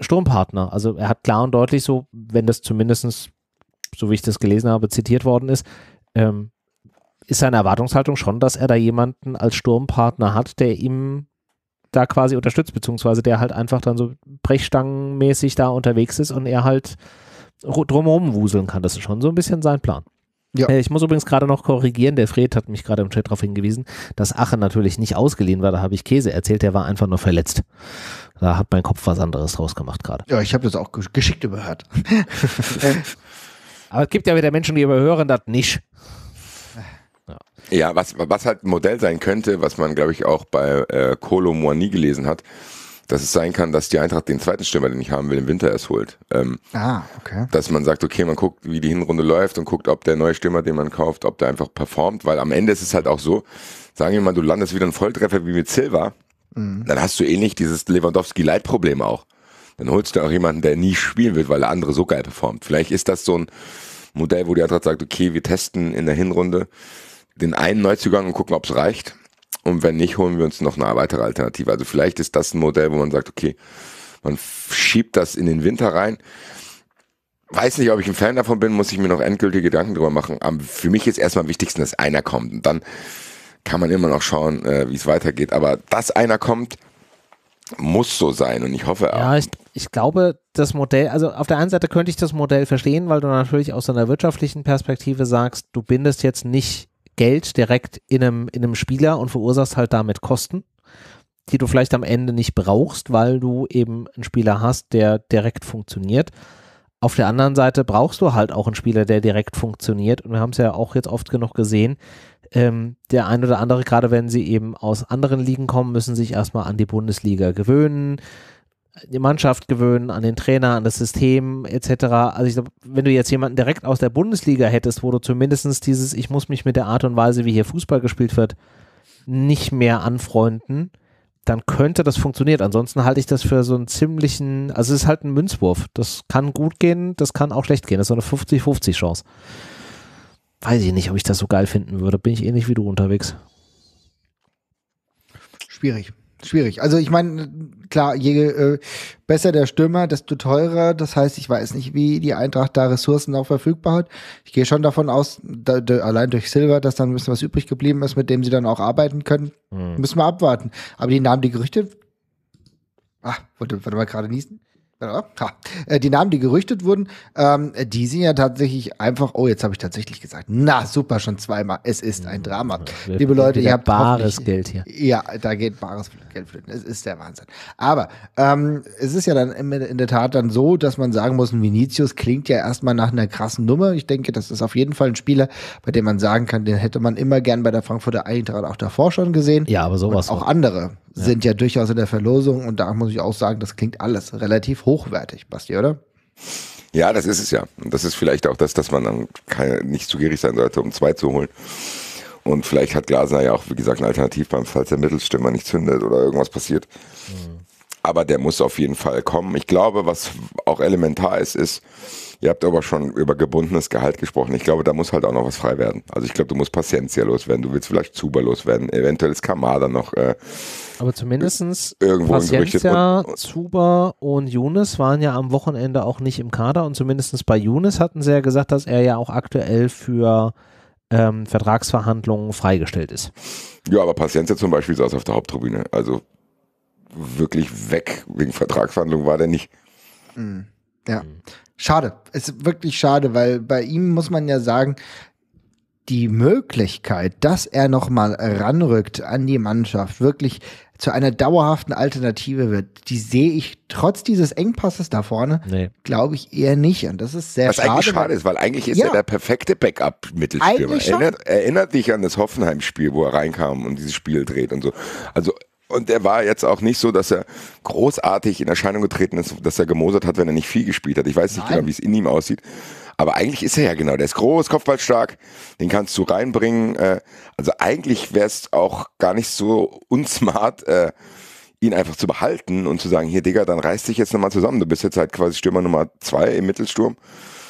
Sturmpartner. Also er hat klar und deutlich so, wenn das zumindest, so wie ich das gelesen habe, zitiert worden ist, ähm, ist seine Erwartungshaltung schon, dass er da jemanden als Sturmpartner hat, der ihm da quasi unterstützt, beziehungsweise der halt einfach dann so brechstangenmäßig da unterwegs ist und er halt drumherum wuseln kann. Das ist schon so ein bisschen sein Plan. Ja. Äh, ich muss übrigens gerade noch korrigieren, der Fred hat mich gerade im Chat darauf hingewiesen, dass Aachen natürlich nicht ausgeliehen war, da habe ich Käse erzählt, der war einfach nur verletzt. Da hat mein Kopf was anderes draus gemacht gerade. Ja, ich habe das auch geschickt überhört. Aber es gibt ja wieder Menschen, die überhören das nicht. Ja, ja was, was halt ein Modell sein könnte, was man, glaube ich, auch bei äh, Colo Moani gelesen hat, dass es sein kann, dass die Eintracht den zweiten Stürmer, den ich haben will, im Winter erst holt. Ähm, ah, okay. Dass man sagt, okay, man guckt, wie die Hinrunde läuft und guckt, ob der neue Stürmer, den man kauft, ob der einfach performt, weil am Ende ist es halt auch so, sagen wir mal, du landest wieder ein Volltreffer wie mit Silva, mhm. dann hast du ähnlich eh dieses Lewandowski-Leitproblem auch. Dann holst du auch jemanden, der nie spielen wird, weil der andere so geil performt. Vielleicht ist das so ein Modell, wo die Eintracht sagt, okay, wir testen in der Hinrunde den einen Neuzugang und gucken, ob es reicht und wenn nicht, holen wir uns noch eine weitere Alternative. Also vielleicht ist das ein Modell, wo man sagt, okay, man schiebt das in den Winter rein. Weiß nicht, ob ich ein Fan davon bin, muss ich mir noch endgültige Gedanken drüber machen. Aber für mich ist erstmal am wichtigsten, dass einer kommt. Und dann kann man immer noch schauen, äh, wie es weitergeht. Aber dass einer kommt, muss so sein und ich hoffe auch. Ja, ich, ich glaube, das Modell, also auf der einen Seite könnte ich das Modell verstehen, weil du natürlich aus einer wirtschaftlichen Perspektive sagst, du bindest jetzt nicht Geld direkt in einem, in einem Spieler und verursachst halt damit Kosten, die du vielleicht am Ende nicht brauchst, weil du eben einen Spieler hast, der direkt funktioniert. Auf der anderen Seite brauchst du halt auch einen Spieler, der direkt funktioniert. Und wir haben es ja auch jetzt oft genug gesehen. Ähm, der ein oder andere, gerade wenn sie eben aus anderen Ligen kommen, müssen sich erstmal an die Bundesliga gewöhnen die Mannschaft gewöhnen, an den Trainer, an das System etc. Also ich glaube, wenn du jetzt jemanden direkt aus der Bundesliga hättest, wo du zumindest dieses, ich muss mich mit der Art und Weise, wie hier Fußball gespielt wird, nicht mehr anfreunden, dann könnte das funktionieren. Ansonsten halte ich das für so einen ziemlichen, also es ist halt ein Münzwurf. Das kann gut gehen, das kann auch schlecht gehen. Das ist so eine 50-50 Chance. Weiß ich nicht, ob ich das so geil finden würde. Bin ich ähnlich wie du unterwegs. Schwierig schwierig. Also ich meine, klar, je äh, besser der Stürmer, desto teurer. Das heißt, ich weiß nicht, wie die Eintracht da Ressourcen auch verfügbar hat. Ich gehe schon davon aus, da, da, allein durch Silver, dass dann ein bisschen was übrig geblieben ist, mit dem sie dann auch arbeiten können. Hm. Müssen wir abwarten. Aber die Namen, die Gerüchte. Ah, wollte, wollte mal gerade niesen. Ja, äh, die Namen, die gerüchtet wurden, ähm, die sind ja tatsächlich einfach, oh, jetzt habe ich tatsächlich gesagt, na super, schon zweimal, es ist ein Drama. Ja, Liebe Leute, ihr habt bares Geld hier. Ja, da geht bares Geld flöten, es ist der Wahnsinn. Aber ähm, es ist ja dann in, der Tat dann so, dass man sagen muss, ein Vinicius klingt ja erstmal nach einer krassen Nummer. Ich denke, das ist auf jeden Fall ein Spieler, bei dem man sagen kann, den hätte man immer gern bei der Frankfurter Eintracht auch davor schon gesehen. Ja, aber sowas. Und auch andere sind ja durchaus in der Verlosung und da muss ich auch sagen, das klingt alles relativ hochwertig, Basti, oder? Ja, das ist es ja. Und Das ist vielleicht auch das, dass man dann keine, nicht zu gierig sein sollte, um zwei zu holen. Und vielleicht hat Glasner ja auch, wie gesagt, ein Alternativplan, falls der Mittelstimmer nicht zündet oder irgendwas passiert. Mhm. Aber der muss auf jeden Fall kommen. Ich glaube, was auch elementar ist, ist, Ihr habt aber schon über gebundenes Gehalt gesprochen. Ich glaube, da muss halt auch noch was frei werden. Also ich glaube, du musst Paciencia loswerden, du willst vielleicht Zuber loswerden, eventuell ist Kamada noch. Äh, aber zumindestens irgendwo Paciencia, und, und, Zuber und Younes waren ja am Wochenende auch nicht im Kader und zumindestens bei Younes hatten sie ja gesagt, dass er ja auch aktuell für ähm, Vertragsverhandlungen freigestellt ist. Ja, aber Paciencia zum Beispiel saß auf der Haupttribüne. Also wirklich weg wegen Vertragsverhandlungen war der nicht. Mhm. Ja. Mhm. Schade. Es ist wirklich schade, weil bei ihm muss man ja sagen, die Möglichkeit, dass er nochmal ranrückt an die Mannschaft, wirklich zu einer dauerhaften Alternative wird, die sehe ich trotz dieses Engpasses da vorne, nee. glaube ich eher nicht. Und das ist sehr Was schade. Was eigentlich schade ist, weil eigentlich ist ja. er der perfekte Backup-Mittelstürmer. Erinnert, erinnert dich an das Hoffenheim-Spiel, wo er reinkam und dieses Spiel dreht und so. Also und der war jetzt auch nicht so, dass er großartig in Erscheinung getreten ist, dass er gemosert hat, wenn er nicht viel gespielt hat. Ich weiß nicht genau, Nein. genau, wie es in ihm aussieht. Aber eigentlich ist er ja genau, der ist groß, kopfballstark, den kannst du reinbringen. Äh, also eigentlich wäre es auch gar nicht so unsmart, äh, ihn einfach zu behalten und zu sagen, hier Digga, dann reiß dich jetzt nochmal zusammen. Du bist jetzt halt quasi Stürmer Nummer zwei im Mittelsturm.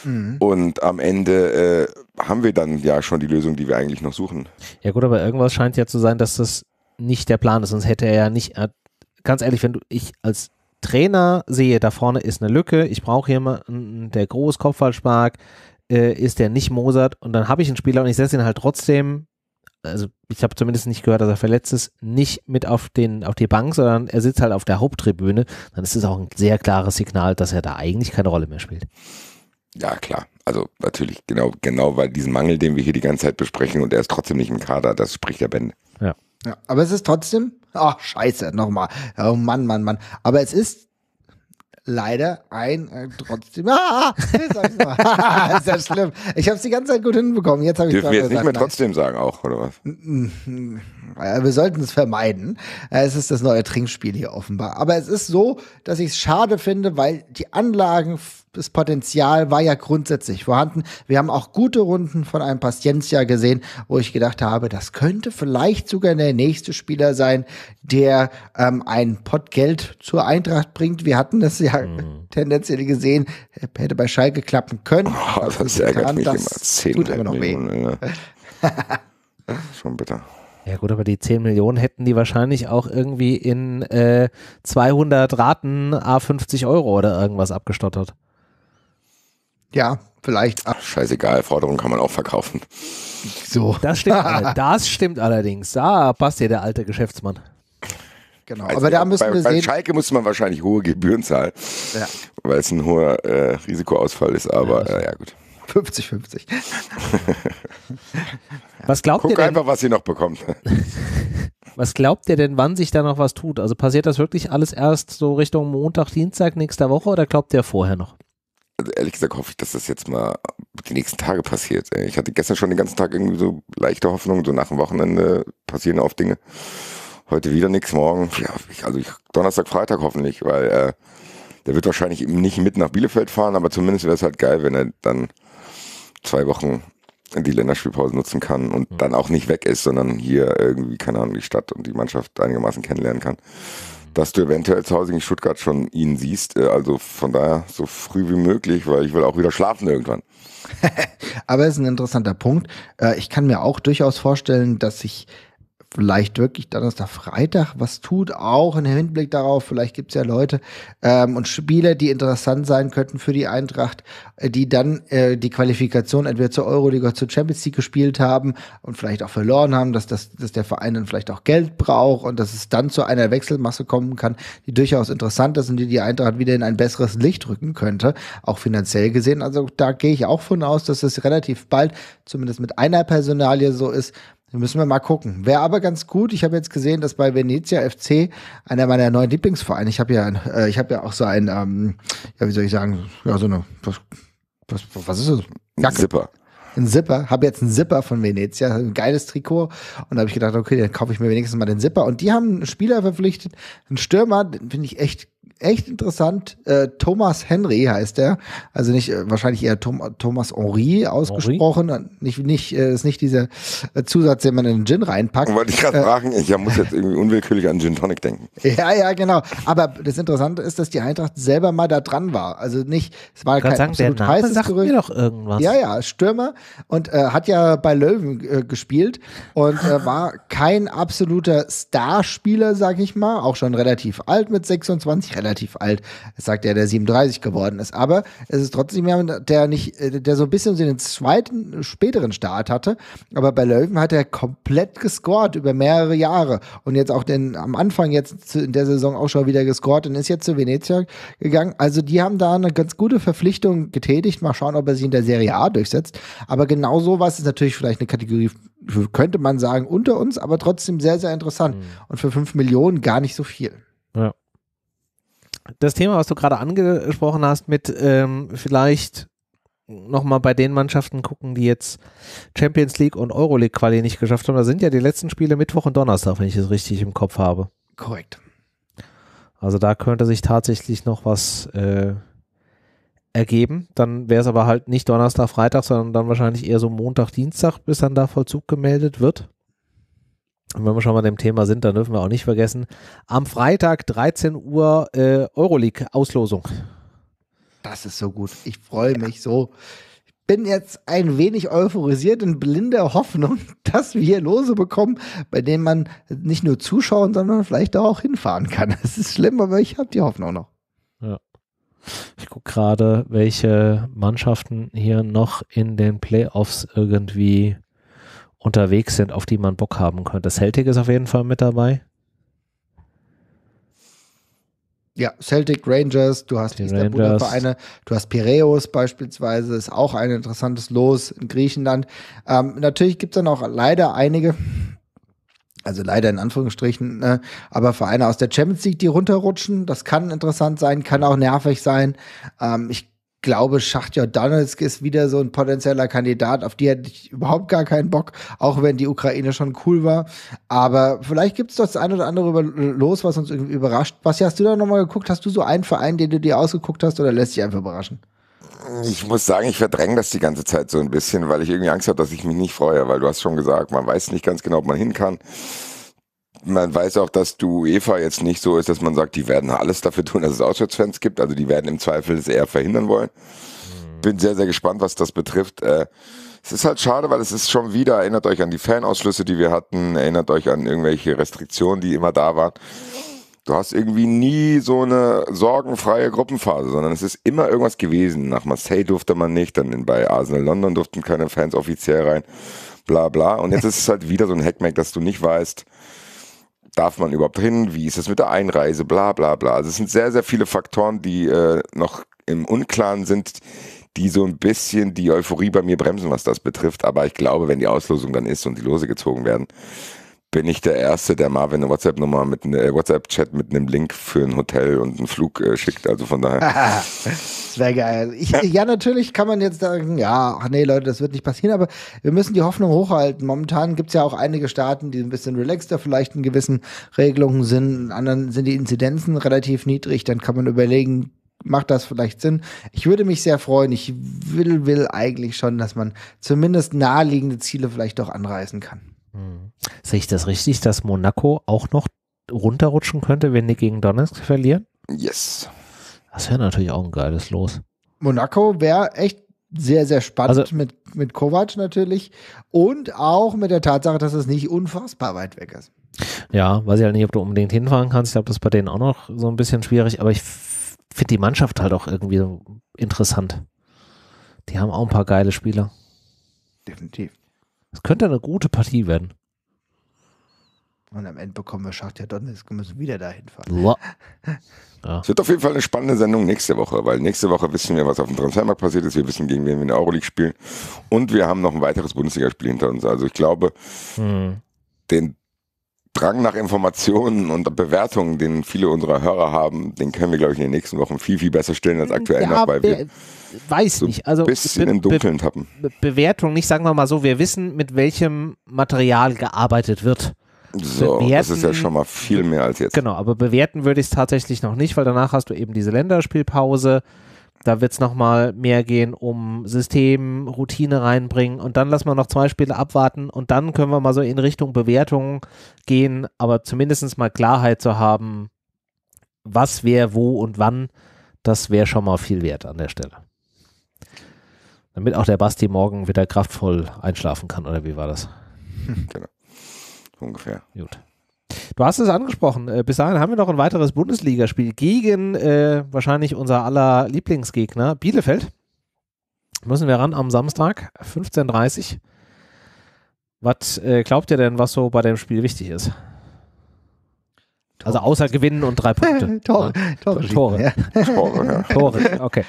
Mhm. Und am Ende äh, haben wir dann ja schon die Lösung, die wir eigentlich noch suchen. Ja gut, aber irgendwas scheint ja zu sein, dass das nicht der Plan ist, sonst hätte er ja nicht, ganz ehrlich, wenn du, ich als Trainer sehe, da vorne ist eine Lücke, ich brauche jemanden, der groß Kopfballspark äh, ist, der nicht Mozart und dann habe ich einen Spieler und ich setze ihn halt trotzdem, also ich habe zumindest nicht gehört, dass er verletzt ist, nicht mit auf, den, auf die Bank, sondern er sitzt halt auf der Haupttribüne, dann ist es auch ein sehr klares Signal, dass er da eigentlich keine Rolle mehr spielt. Ja, klar. Also natürlich, genau, genau, weil diesen Mangel, den wir hier die ganze Zeit besprechen und er ist trotzdem nicht im Kader, das spricht der Bände. Ja. Ja, aber es ist trotzdem, ach oh, scheiße, nochmal. Oh Mann, Mann, Mann. Aber es ist leider ein äh, trotzdem. Ah, ah, ah ist ja schlimm. Ich habe es die ganze Zeit gut hinbekommen. Jetzt habe ich Dürfen wir jetzt nicht mehr trotzdem sagen auch oder was? Wir sollten es vermeiden. Äh, es ist das neue Trinkspiel hier offenbar. Aber es ist so, dass ich es schade finde, weil die Anlagen das Potenzial war ja grundsätzlich vorhanden. Wir haben auch gute Runden von einem Paciencia gesehen, wo ich gedacht habe, das könnte vielleicht sogar der nächste Spieler sein, der ähm, ein Pot Geld zur Eintracht bringt. Wir hatten das ja mhm. tendenziell gesehen, hätte bei Schalke klappen können. Oh, das, das ärgert getan. mich das immer. 10 tut immer noch Millionen, weh. Ja. Schon bitter. Ja gut, aber die 10 Millionen hätten die wahrscheinlich auch irgendwie in äh, 200 Raten A50 Euro oder irgendwas abgestottert. Ja, vielleicht. Ach, scheißegal, Forderungen kann man auch verkaufen. So. Das stimmt, das stimmt allerdings. Da passt ja der alte Geschäftsmann. Genau, also aber da müssen bei, wir bei sehen. Schalke muss man wahrscheinlich hohe Gebühren zahlen, ja. weil es ein hoher äh, Risikoausfall ist, aber ja, äh, ja gut. 50-50. was glaubt Guck ihr denn, einfach, was ihr noch bekommt. was glaubt ihr denn, wann sich da noch was tut? Also passiert das wirklich alles erst so Richtung Montag, Dienstag nächster Woche oder glaubt ihr vorher noch? also ehrlich gesagt hoffe ich, dass das jetzt mal die nächsten Tage passiert. Ich hatte gestern schon den ganzen Tag irgendwie so leichte Hoffnung, so nach dem Wochenende passieren auf Dinge. Heute wieder nichts, morgen, ja, ich, also ich, Donnerstag, Freitag hoffentlich, weil äh, der wird wahrscheinlich eben nicht mit nach Bielefeld fahren, aber zumindest wäre es halt geil, wenn er dann zwei Wochen die Länderspielpause nutzen kann und mhm. dann auch nicht weg ist, sondern hier irgendwie, keine Ahnung, die Stadt und die Mannschaft einigermaßen kennenlernen kann dass du eventuell zu Hause in Stuttgart schon ihn siehst. Äh, also von daher so früh wie möglich, weil ich will auch wieder schlafen irgendwann. Aber es ist ein interessanter Punkt. Äh, ich kann mir auch durchaus vorstellen, dass sich vielleicht wirklich Donnerstag, Freitag was tut, auch im Hinblick darauf, vielleicht gibt es ja Leute ähm, und Spieler, die interessant sein könnten für die Eintracht, äh, die dann äh, die Qualifikation entweder zur Euroliga, zur Champions League gespielt haben und vielleicht auch verloren haben, dass, das, dass der Verein dann vielleicht auch Geld braucht und dass es dann zu einer Wechselmasse kommen kann, die durchaus interessant ist und die die Eintracht wieder in ein besseres Licht rücken könnte, auch finanziell gesehen. Also da gehe ich auch von aus, dass es relativ bald, zumindest mit einer Personalie so ist, müssen wir mal gucken. Wäre aber ganz gut. Ich habe jetzt gesehen, dass bei Venezia FC, einer meiner neuen Lieblingsvereine, ich habe ja, äh, ich habe ja auch so ein, ähm, ja, wie soll ich sagen, ja, so eine, was, was, was ist das? Jacke. Zipper. Ein Zipper, habe jetzt einen Zipper von Venezia, ein geiles Trikot. Und da habe ich gedacht, okay, dann kaufe ich mir wenigstens mal den Zipper. Und die haben einen Spieler verpflichtet, einen Stürmer, den finde ich echt echt interessant. Äh, Thomas Henry heißt er. Also nicht, äh, wahrscheinlich eher Tom, Thomas Henry ausgesprochen. Henry? Nicht, nicht, äh, ist nicht dieser äh, Zusatz, den man in den Gin reinpackt. Wollte ich gerade äh, fragen, ich muss jetzt irgendwie unwillkürlich an Gin Tonic denken. Ja, ja, genau. Aber das Interessante ist, dass die Eintracht selber mal da dran war. Also nicht, es war kein sagen, absolut heißes sagt Gerücht. Mir doch irgendwas. Ja, ja, Stürmer und hat ja bei Löwen gespielt und war kein absoluter Starspieler, sag ich mal. Auch schon relativ alt mit 26, relativ relativ alt. Es sagt er, der 37 geworden ist. Aber es ist trotzdem jemand, der nicht, äh, der so ein bisschen so den zweiten, späteren Start hatte. Aber bei Löwen hat er komplett gescored über mehrere Jahre. Und jetzt auch den, am Anfang jetzt in der Saison auch schon wieder gescored und ist jetzt zu Venezia gegangen. Also die haben da eine ganz gute Verpflichtung getätigt. Mal schauen, ob er sie in der Serie A durchsetzt. Aber genau so was ist natürlich vielleicht eine Kategorie, könnte man sagen, unter uns, aber trotzdem sehr, sehr interessant. Mhm. Und für 5 Millionen gar nicht so viel. Ja das Thema, was du gerade angesprochen hast, mit ähm, vielleicht nochmal bei den Mannschaften gucken, die jetzt Champions League und Euroleague Quali nicht geschafft haben. Da sind ja die letzten Spiele Mittwoch und Donnerstag, wenn ich es richtig im Kopf habe. Korrekt. Also da könnte sich tatsächlich noch was äh, ergeben. Dann wäre es aber halt nicht Donnerstag, Freitag, sondern dann wahrscheinlich eher so Montag, Dienstag, bis dann da Vollzug gemeldet wird. Und wenn wir schon mal dem Thema sind, dann dürfen wir auch nicht vergessen, am Freitag 13 Uhr äh, Euroleague-Auslosung. Das ist so gut. Ich freue ja. mich so. Ich bin jetzt ein wenig euphorisiert in blinder Hoffnung, dass wir Lose bekommen, bei denen man nicht nur zuschauen, sondern vielleicht auch hinfahren kann. Das ist schlimm, aber ich habe die Hoffnung noch. Ja. Ich gucke gerade, welche Mannschaften hier noch in den Playoffs irgendwie unterwegs sind, auf die man Bock haben könnte. Celtic ist auf jeden Fall mit dabei. Ja, Celtic Rangers, du hast die Istanbuler Vereine, du hast Piraeus beispielsweise, ist auch ein interessantes Los in Griechenland. Ähm, natürlich gibt es dann auch leider einige, also leider in Anführungsstrichen, ne, aber Vereine aus der Champions League, die runterrutschen. Das kann interessant sein, kann auch nervig sein. Ähm, ich glaube, Schachtja Donetsk ist wieder so ein potenzieller Kandidat. Auf die hätte ich überhaupt gar keinen Bock, auch wenn die Ukraine schon cool war. Aber vielleicht gibt es doch das ein oder andere los, was uns irgendwie überrascht. Was hast du da nochmal geguckt? Hast du so einen Verein, den du dir ausgeguckt hast oder lässt dich einfach überraschen? Ich muss sagen, ich verdränge das die ganze Zeit so ein bisschen, weil ich irgendwie Angst habe, dass ich mich nicht freue, weil du hast schon gesagt, man weiß nicht ganz genau, ob man hin kann man weiß auch, dass du Eva jetzt nicht so ist, dass man sagt, die werden alles dafür tun, dass es Auswärtsfans gibt. Also die werden im Zweifel es eher verhindern wollen. Hm. Bin sehr, sehr gespannt, was das betrifft. Äh, es ist halt schade, weil es ist schon wieder, erinnert euch an die Fanausschlüsse, die wir hatten, erinnert euch an irgendwelche Restriktionen, die immer da waren. Du hast irgendwie nie so eine sorgenfreie Gruppenphase, sondern es ist immer irgendwas gewesen. Nach Marseille durfte man nicht, dann bei Arsenal London durften keine Fans offiziell rein, bla bla. Und jetzt ist es halt wieder so ein Hackmack, dass du nicht weißt, darf man überhaupt hin, wie ist es mit der Einreise, bla bla bla. Also es sind sehr, sehr viele Faktoren, die äh, noch im Unklaren sind, die so ein bisschen die Euphorie bei mir bremsen, was das betrifft. Aber ich glaube, wenn die Auslosung dann ist und die Lose gezogen werden, bin ich der Erste, der Marvin eine WhatsApp-Nummer mit einem äh, WhatsApp-Chat mit einem Link für ein Hotel und einen Flug äh, schickt. Also von daher. Das wäre geil. Ich, ja, natürlich kann man jetzt sagen, ja, ach nee, Leute, das wird nicht passieren, aber wir müssen die Hoffnung hochhalten. Momentan gibt es ja auch einige Staaten, die ein bisschen relaxter vielleicht in gewissen Regelungen sind. In anderen sind die Inzidenzen relativ niedrig. Dann kann man überlegen, macht das vielleicht Sinn. Ich würde mich sehr freuen. Ich will, will eigentlich schon, dass man zumindest naheliegende Ziele vielleicht doch anreißen kann. Hm. Sehe ich das richtig, dass Monaco auch noch runterrutschen könnte, wenn die gegen Donetsk verlieren? Yes. Das wäre natürlich auch ein geiles Los. Monaco wäre echt sehr, sehr spannend also, mit, mit Kovac natürlich und auch mit der Tatsache, dass es nicht unfassbar weit weg ist. Ja, weiß ich halt nicht, ob du unbedingt hinfahren kannst. Ich glaube, das ist bei denen auch noch so ein bisschen schwierig, aber ich finde die Mannschaft halt auch irgendwie interessant. Die haben auch ein paar geile Spieler. Definitiv. Es könnte eine gute Partie werden. Und am Ende bekommen wir Schachtja Donetsk und müssen wieder da hinfahren. Ja. Es wird auf jeden Fall eine spannende Sendung nächste Woche, weil nächste Woche wissen wir, was auf dem Transfermarkt passiert ist. Wir wissen, gegen wen wir in der Euroleague spielen. Und wir haben noch ein weiteres Bundesligaspiel hinter uns. Also ich glaube, hm. den Drang nach Informationen und Bewertungen, den viele unserer Hörer haben, den können wir, glaube ich, in den nächsten Wochen viel, viel besser stellen als aktuell ja, noch, weil wir weiß so nicht. Also bisschen im Dunkeln tappen. Be Bewertung nicht, sagen wir mal so, wir wissen, mit welchem Material gearbeitet wird. So, bewerten, das ist ja schon mal viel mehr als jetzt. Genau, aber bewerten würde ich es tatsächlich noch nicht, weil danach hast du eben diese Länderspielpause. Da wird es nochmal mehr gehen um System, Routine reinbringen und dann lassen wir noch zwei Spiele abwarten und dann können wir mal so in Richtung Bewertung gehen, aber zumindest mal Klarheit zu haben, was, wer, wo und wann, das wäre schon mal viel wert an der Stelle. Damit auch der Basti morgen wieder kraftvoll einschlafen kann, oder wie war das? Genau ungefähr. Gut. Du hast es angesprochen. Äh, bis dahin haben wir noch ein weiteres Bundesligaspiel gegen äh, wahrscheinlich unser aller Lieblingsgegner Bielefeld. Müssen wir ran am Samstag, 15.30 Uhr. Was äh, glaubt ihr denn, was so bei dem Spiel wichtig ist? Tore. Also außer Gewinnen und drei Punkte. Tore, ja. Ne? Tore, Tore, Tore, ja. Tore, okay.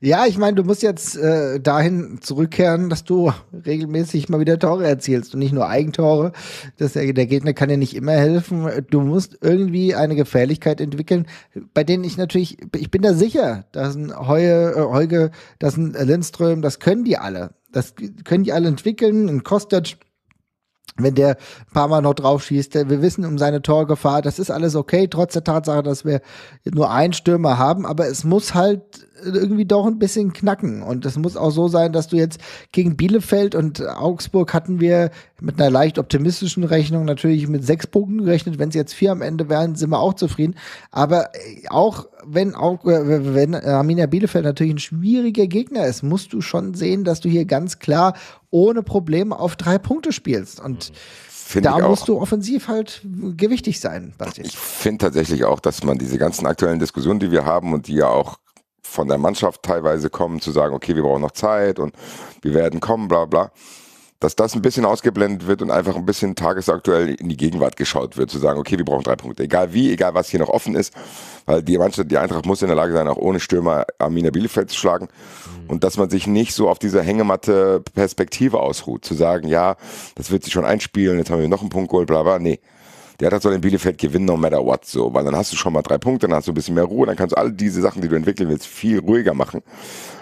Ja, ich meine, du musst jetzt äh, dahin zurückkehren, dass du regelmäßig mal wieder Tore erzielst und nicht nur Eigentore. Das, der, der Gegner kann dir nicht immer helfen. Du musst irgendwie eine Gefährlichkeit entwickeln, bei denen ich natürlich, ich bin da sicher, dass ein Heu, äh, Heuge, dass ein Lindström, das können die alle. Das können die alle entwickeln, ein Kostic wenn der ein paar Mal noch drauf schießt, wir wissen um seine Torgefahr, das ist alles okay, trotz der Tatsache, dass wir nur einen Stürmer haben, aber es muss halt irgendwie doch ein bisschen knacken. Und es muss auch so sein, dass du jetzt gegen Bielefeld und Augsburg hatten wir mit einer leicht optimistischen Rechnung natürlich mit sechs Punkten gerechnet. Wenn es jetzt vier am Ende wären, sind wir auch zufrieden. Aber äh, auch wenn, auch, äh, wenn Arminia Bielefeld natürlich ein schwieriger Gegner ist, musst du schon sehen, dass du hier ganz klar ohne Probleme auf drei Punkte spielst. Und mhm. Find da musst du offensiv halt gewichtig sein, Basti. Ich finde tatsächlich auch, dass man diese ganzen aktuellen Diskussionen, die wir haben und die ja auch von der Mannschaft teilweise kommen, zu sagen, okay, wir brauchen noch Zeit und wir werden kommen, bla bla. Dass das ein bisschen ausgeblendet wird und einfach ein bisschen tagesaktuell in die Gegenwart geschaut wird, zu sagen, okay, wir brauchen drei Punkte. Egal wie, egal was hier noch offen ist, weil die Mannschaft, die Eintracht muss in der Lage sein, auch ohne Stürmer Arminia Bielefeld zu schlagen. Mhm. Und dass man sich nicht so auf dieser Hängematte Perspektive ausruht, zu sagen, ja, das wird sich schon einspielen, jetzt haben wir noch einen Punkt geholt, bla bla. Nee, der hat soll in Bielefeld gewinnen, no matter what. So, weil dann hast du schon mal drei Punkte, dann hast du ein bisschen mehr Ruhe, dann kannst du all diese Sachen, die du entwickeln willst, viel ruhiger machen.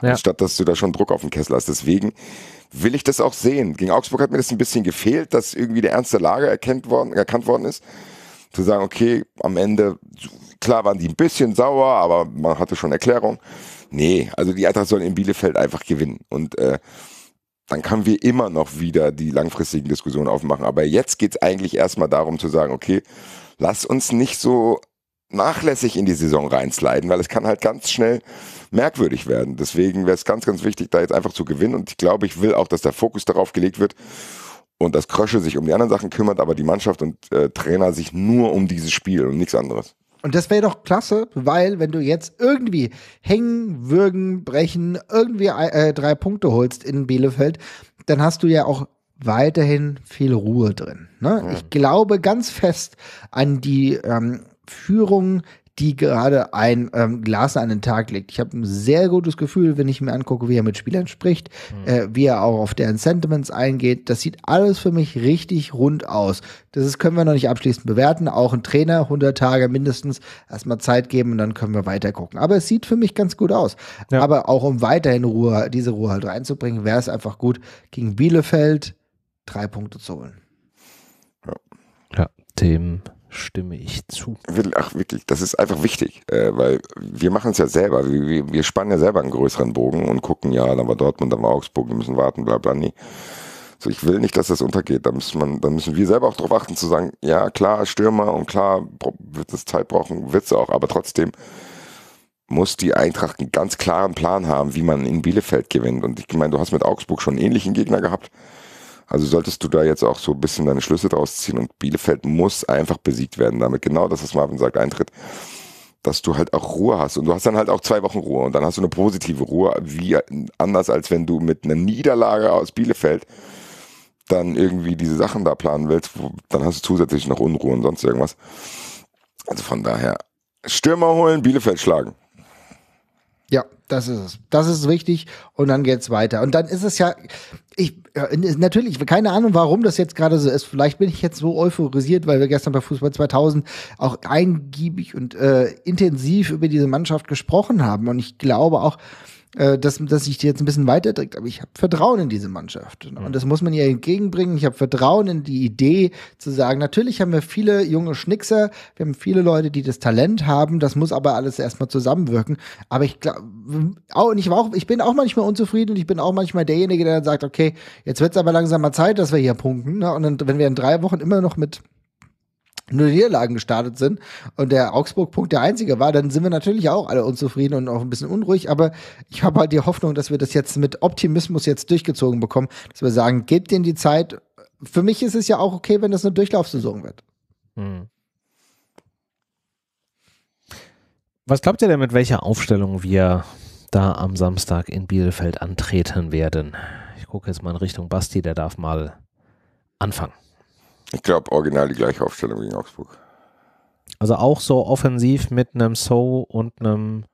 Ja. Anstatt dass du da schon Druck auf den Kessel hast. Deswegen will ich das auch sehen. Gegen Augsburg hat mir das ein bisschen gefehlt, dass irgendwie der ernste Lage erkennt worden, erkannt worden ist. Zu sagen, okay, am Ende, klar waren die ein bisschen sauer, aber man hatte schon Erklärung. Nee, also die Eintracht soll in Bielefeld einfach gewinnen. Und äh, dann können wir immer noch wieder die langfristigen Diskussionen aufmachen. Aber jetzt geht es eigentlich erstmal darum zu sagen, okay, lass uns nicht so nachlässig in die Saison reinsliden, weil es kann halt ganz schnell merkwürdig werden. Deswegen wäre es ganz, ganz wichtig, da jetzt einfach zu gewinnen. Und ich glaube, ich will auch, dass der Fokus darauf gelegt wird und dass Krösche sich um die anderen Sachen kümmert, aber die Mannschaft und äh, Trainer sich nur um dieses Spiel und nichts anderes. Und das wäre doch klasse, weil wenn du jetzt irgendwie hängen, würgen, brechen, irgendwie äh, drei Punkte holst in Bielefeld, dann hast du ja auch weiterhin viel Ruhe drin. Ne? Mhm. Ich glaube ganz fest an die ähm, Führung die gerade ein ähm, Glas an den Tag legt. Ich habe ein sehr gutes Gefühl, wenn ich mir angucke, wie er mit Spielern spricht, mhm. äh, wie er auch auf deren Sentiments eingeht. Das sieht alles für mich richtig rund aus. Das ist, können wir noch nicht abschließend bewerten. Auch ein Trainer, 100 Tage mindestens, erstmal Zeit geben und dann können wir weiter gucken. Aber es sieht für mich ganz gut aus. Ja. Aber auch um weiterhin Ruhe, diese Ruhe halt reinzubringen, wäre es einfach gut, gegen Bielefeld drei Punkte zu holen. Ja, ja dem stimme ich zu. Ach, wirklich, das ist einfach wichtig, äh, weil wir machen es ja selber. Wir, spannen ja selber einen größeren Bogen und gucken, ja, dann war Dortmund, dann war Augsburg, wir müssen warten, bla bla. Nee. So, ich will nicht, dass das untergeht. Da müssen, man, da müssen wir selber auch drauf achten, zu sagen, ja, klar, Stürmer und klar, wird es Zeit brauchen, wird es auch, aber trotzdem muss die Eintracht einen ganz klaren Plan haben, wie man in Bielefeld gewinnt. Und ich meine, du hast mit Augsburg schon einen ähnlichen Gegner gehabt. Also solltest du da jetzt auch so ein bisschen deine Schlüsse draus ziehen und Bielefeld muss einfach besiegt werden, damit genau das, was Marvin sagt, eintritt, dass du halt auch Ruhe hast. Und du hast dann halt auch zwei Wochen Ruhe und dann hast du eine positive Ruhe, wie anders als wenn du mit einer Niederlage aus Bielefeld dann irgendwie diese Sachen da planen willst, wo, dann hast du zusätzlich noch Unruhe und sonst irgendwas. Also von daher, Stürmer holen, Bielefeld schlagen. Ja, das ist es. Das ist wichtig. Und dann geht's weiter. Und dann ist es ja, ich, natürlich, keine Ahnung, warum das jetzt gerade so ist. Vielleicht bin ich jetzt so euphorisiert, weil wir gestern bei Fußball 2000 auch eingiebig und äh, intensiv über diese Mannschaft gesprochen haben. Und ich glaube auch, äh, dass, dass sich die jetzt ein bisschen weiterträgt, aber ich habe Vertrauen in diese Mannschaft. Ne? Und mhm. das muss man ihr entgegenbringen. Ich habe Vertrauen in die Idee zu sagen, natürlich haben wir viele junge Schnickser, wir haben viele Leute, die das Talent haben, das muss aber alles erstmal zusammenwirken. Aber ich glaube, auch, ich, war auch, ich bin auch manchmal unzufrieden und ich bin auch manchmal derjenige, der dann sagt, okay, jetzt wird es aber langsam mal Zeit, dass wir hier punkten. Ne? Und dann, wenn wir in drei Wochen immer noch mit nur Niederlagen gestartet sind und der Augsburg-Punkt der einzige war, dann sind wir natürlich auch alle unzufrieden und auch ein bisschen unruhig. Aber ich habe halt die Hoffnung, dass wir das jetzt mit Optimismus jetzt durchgezogen bekommen, dass wir sagen, gebt denen die Zeit. Für mich ist es ja auch okay, wenn das eine Durchlaufsaison wird. Hm. Was glaubt ihr denn, mit welcher Aufstellung wir da am Samstag in Bielefeld antreten werden? Ich gucke jetzt mal in Richtung Basti, der darf mal anfangen. Ich glaube, original die gleiche Aufstellung gegen Augsburg. Also auch so offensiv mit einem So und einem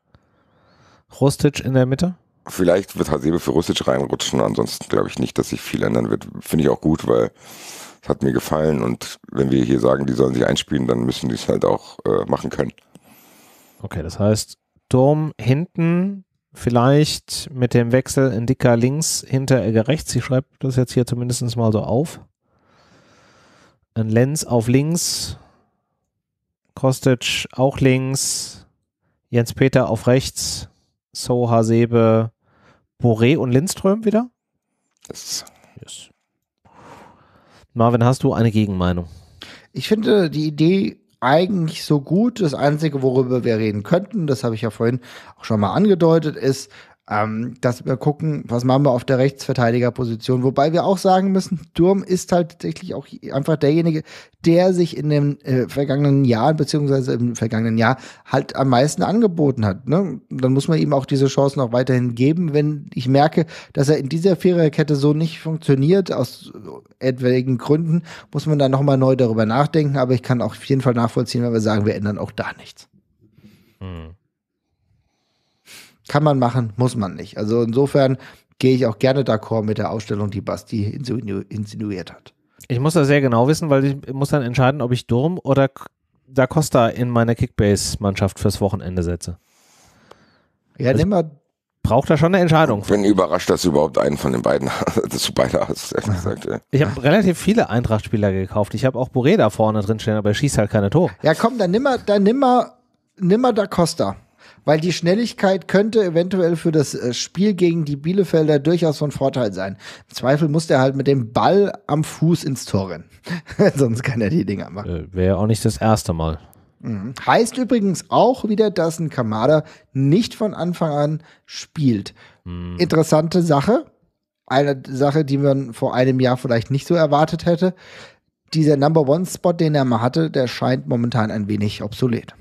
Rustic in der Mitte? Vielleicht wird Hasebe für Rustic reinrutschen, ansonsten glaube ich nicht, dass sich viel ändern wird. Finde ich auch gut, weil es hat mir gefallen und wenn wir hier sagen, die sollen sich einspielen, dann müssen die es halt auch äh, machen können. Okay, das heißt, Turm hinten, vielleicht mit dem Wechsel in Dicker links, hinter rechts. Ich schreibe das jetzt hier zumindest mal so auf. Ein Lenz auf links. Kostic auch links. Jens Peter auf rechts. So Hasebe, Boré und Lindström wieder. Yes. yes. Marvin, hast du eine Gegenmeinung? Ich finde die Idee eigentlich so gut. Das Einzige, worüber wir reden könnten, das habe ich ja vorhin auch schon mal angedeutet, ist, ähm, dass wir gucken, was machen wir auf der Rechtsverteidigerposition. Wobei wir auch sagen müssen, Durm ist halt tatsächlich auch einfach derjenige, der sich in den äh, vergangenen Jahren, beziehungsweise im vergangenen Jahr, halt am meisten angeboten hat. Ne? Dann muss man ihm auch diese Chance noch weiterhin geben, wenn ich merke, dass er in dieser Viererkette so nicht funktioniert, aus etwaigen Gründen, muss man dann nochmal neu darüber nachdenken. Aber ich kann auch auf jeden Fall nachvollziehen, wenn wir sagen, wir ändern auch da nichts. Hm. Kann man machen, muss man nicht. Also insofern gehe ich auch gerne d'accord mit der Ausstellung, die Basti insinu insinuiert hat. Ich muss das sehr genau wissen, weil ich muss dann entscheiden, ob ich Durm oder Da Costa in meine Kickbase-Mannschaft fürs Wochenende setze. Ja, also nimm mal. Braucht da schon eine Entscheidung. Ich bin überrascht, dass du überhaupt einen von den beiden, dass du beide hast, gesagt. Ja. Ich habe relativ viele Eintracht-Spieler gekauft. Ich habe auch Boré da vorne drin stehen, aber er schießt halt keine Tore. Ja, komm, dann nimm mal, dann nimm mal, nimm mal Da Costa weil die Schnelligkeit könnte eventuell für das äh, Spiel gegen die Bielefelder durchaus von Vorteil sein. Im Zweifel muss der halt mit dem Ball am Fuß ins Tor rennen. Sonst kann er die Dinger machen. Äh, Wäre auch nicht das erste Mal. Mhm. Heißt übrigens auch wieder, dass ein Kamada nicht von Anfang an spielt. Mhm. Interessante Sache. Eine Sache, die man vor einem Jahr vielleicht nicht so erwartet hätte. Dieser Number One-Spot, den er mal hatte, der scheint momentan ein wenig obsolet.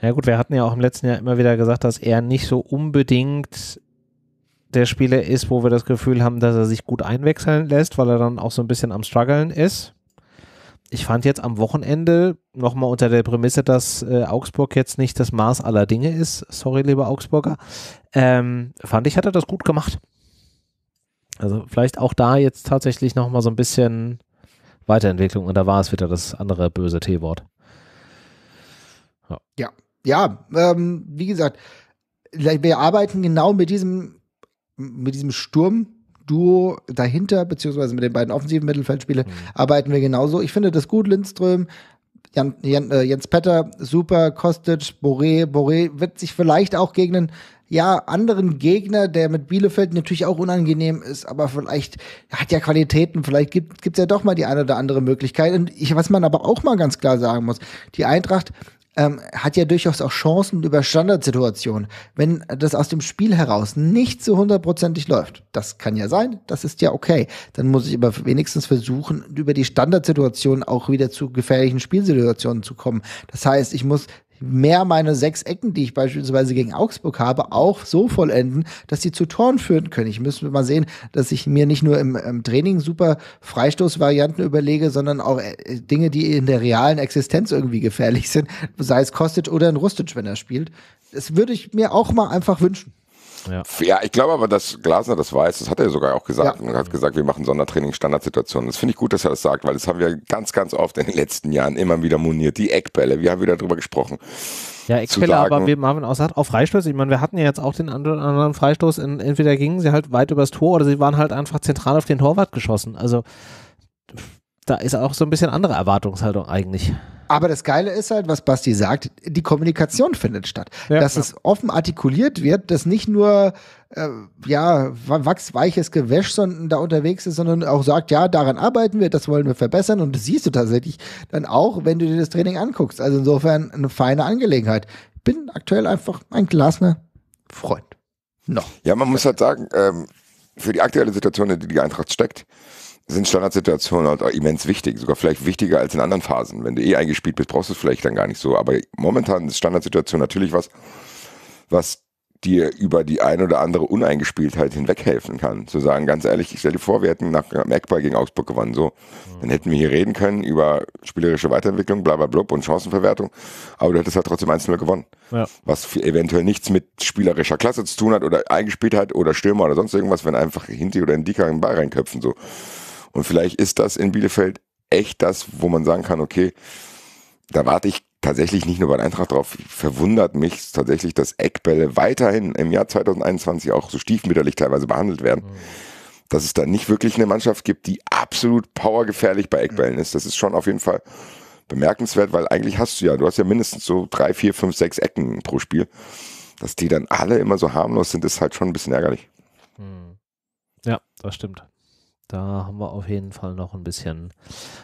Ja gut, wir hatten ja auch im letzten Jahr immer wieder gesagt, dass er nicht so unbedingt der Spieler ist, wo wir das Gefühl haben, dass er sich gut einwechseln lässt, weil er dann auch so ein bisschen am struggeln ist. Ich fand jetzt am Wochenende nochmal unter der Prämisse, dass äh, Augsburg jetzt nicht das Maß aller Dinge ist. Sorry, lieber Augsburger. Ähm, fand ich, hat er das gut gemacht. Also vielleicht auch da jetzt tatsächlich nochmal so ein bisschen Weiterentwicklung und da war es wieder das andere böse T-Wort. Ja. Ja, ja ähm, wie gesagt, wir arbeiten genau mit diesem, mit diesem Sturm Duo dahinter, beziehungsweise mit den beiden offensiven Mittelfeldspielen, mhm. arbeiten wir genauso. Ich finde das gut, Lindström. Jan, Jan, äh, Jens Petter, super, Kostic, Boré. Boré wird sich vielleicht auch gegen einen ja, anderen Gegner, der mit Bielefeld natürlich auch unangenehm ist, aber vielleicht hat ja Qualitäten, vielleicht gibt es ja doch mal die eine oder andere Möglichkeit. Und ich, was man aber auch mal ganz klar sagen muss, die Eintracht ähm, hat ja durchaus auch Chancen über Standardsituationen. Wenn das aus dem Spiel heraus nicht so hundertprozentig läuft, das kann ja sein, das ist ja okay. Dann muss ich aber wenigstens versuchen, über die Standardsituationen auch wieder zu gefährlichen Spielsituationen zu kommen. Das heißt, ich muss mehr meine sechs Ecken, die ich beispielsweise gegen Augsburg habe, auch so vollenden, dass sie zu Toren führen können. Ich müsste mal sehen, dass ich mir nicht nur im, im Training super Freistoßvarianten überlege, sondern auch äh, Dinge, die in der realen Existenz irgendwie gefährlich sind, sei es Kostic oder ein Rustic, wenn er spielt. Das würde ich mir auch mal einfach wünschen. Ja, ja ich glaube aber, dass Glasner das weiß, das hat er sogar auch gesagt. Ja. hat gesagt, wir machen Sondertraining Standardsituationen. Das finde ich gut, dass er das sagt, weil das haben wir ganz, ganz oft in den letzten Jahren immer wieder moniert. Die Eckbälle, wir haben wieder darüber gesprochen. Ja, Eckbälle, aber wie Marvin auch sagt, auf Freistoß. Ich meine, wir hatten ja jetzt auch den anderen Freistoß. In, entweder gingen sie halt weit übers Tor oder sie waren halt einfach zentral auf den Torwart geschossen. Also da ist auch so ein bisschen andere Erwartungshaltung eigentlich. Aber das Geile ist halt, was Basti sagt, die Kommunikation findet statt. Ja, dass ja. es offen artikuliert wird, dass nicht nur äh, ja, wachsweiches Gewäsch sondern da unterwegs ist, sondern auch sagt, ja, daran arbeiten wir, das wollen wir verbessern und das siehst du tatsächlich dann auch, wenn du dir das Training anguckst. Also insofern eine feine Angelegenheit. bin aktuell einfach ein Glasner Freund. Noch. Ja, man muss halt sagen, ähm, für die aktuelle Situation, in der die Eintracht steckt, sind Standardsituationen halt immens wichtig, sogar vielleicht wichtiger als in anderen Phasen. Wenn du eh eingespielt bist, brauchst du es vielleicht dann gar nicht so. Aber momentan ist Standardsituation natürlich was, was dir über die ein oder andere Uneingespieltheit hinweghelfen kann. Zu sagen, ganz ehrlich, ich stell dir vor, wir hätten nach Merkball gegen Augsburg gewonnen. So, mhm. dann hätten wir hier reden können über spielerische Weiterentwicklung, bla bla bla und Chancenverwertung. Aber du hättest halt trotzdem 1-0 gewonnen. Ja. Was eventuell nichts mit spielerischer Klasse zu tun hat oder Eingespieltheit oder Stürmer oder sonst irgendwas, wenn einfach Hinti oder Indika einen Ball reinköpfen. So. Und vielleicht ist das in Bielefeld echt das, wo man sagen kann, okay, da warte ich tatsächlich nicht nur bei Eintracht drauf. Verwundert mich tatsächlich, dass Eckbälle weiterhin im Jahr 2021 auch so stiefmütterlich teilweise behandelt werden. Mhm. Dass es da nicht wirklich eine Mannschaft gibt, die absolut powergefährlich bei Eckbällen ist. Das ist schon auf jeden Fall bemerkenswert, weil eigentlich hast du ja, du hast ja mindestens so drei, vier, fünf, sechs Ecken pro Spiel. Dass die dann alle immer so harmlos sind, ist halt schon ein bisschen ärgerlich. Mhm. Ja, das stimmt. Da haben wir auf jeden Fall noch ein bisschen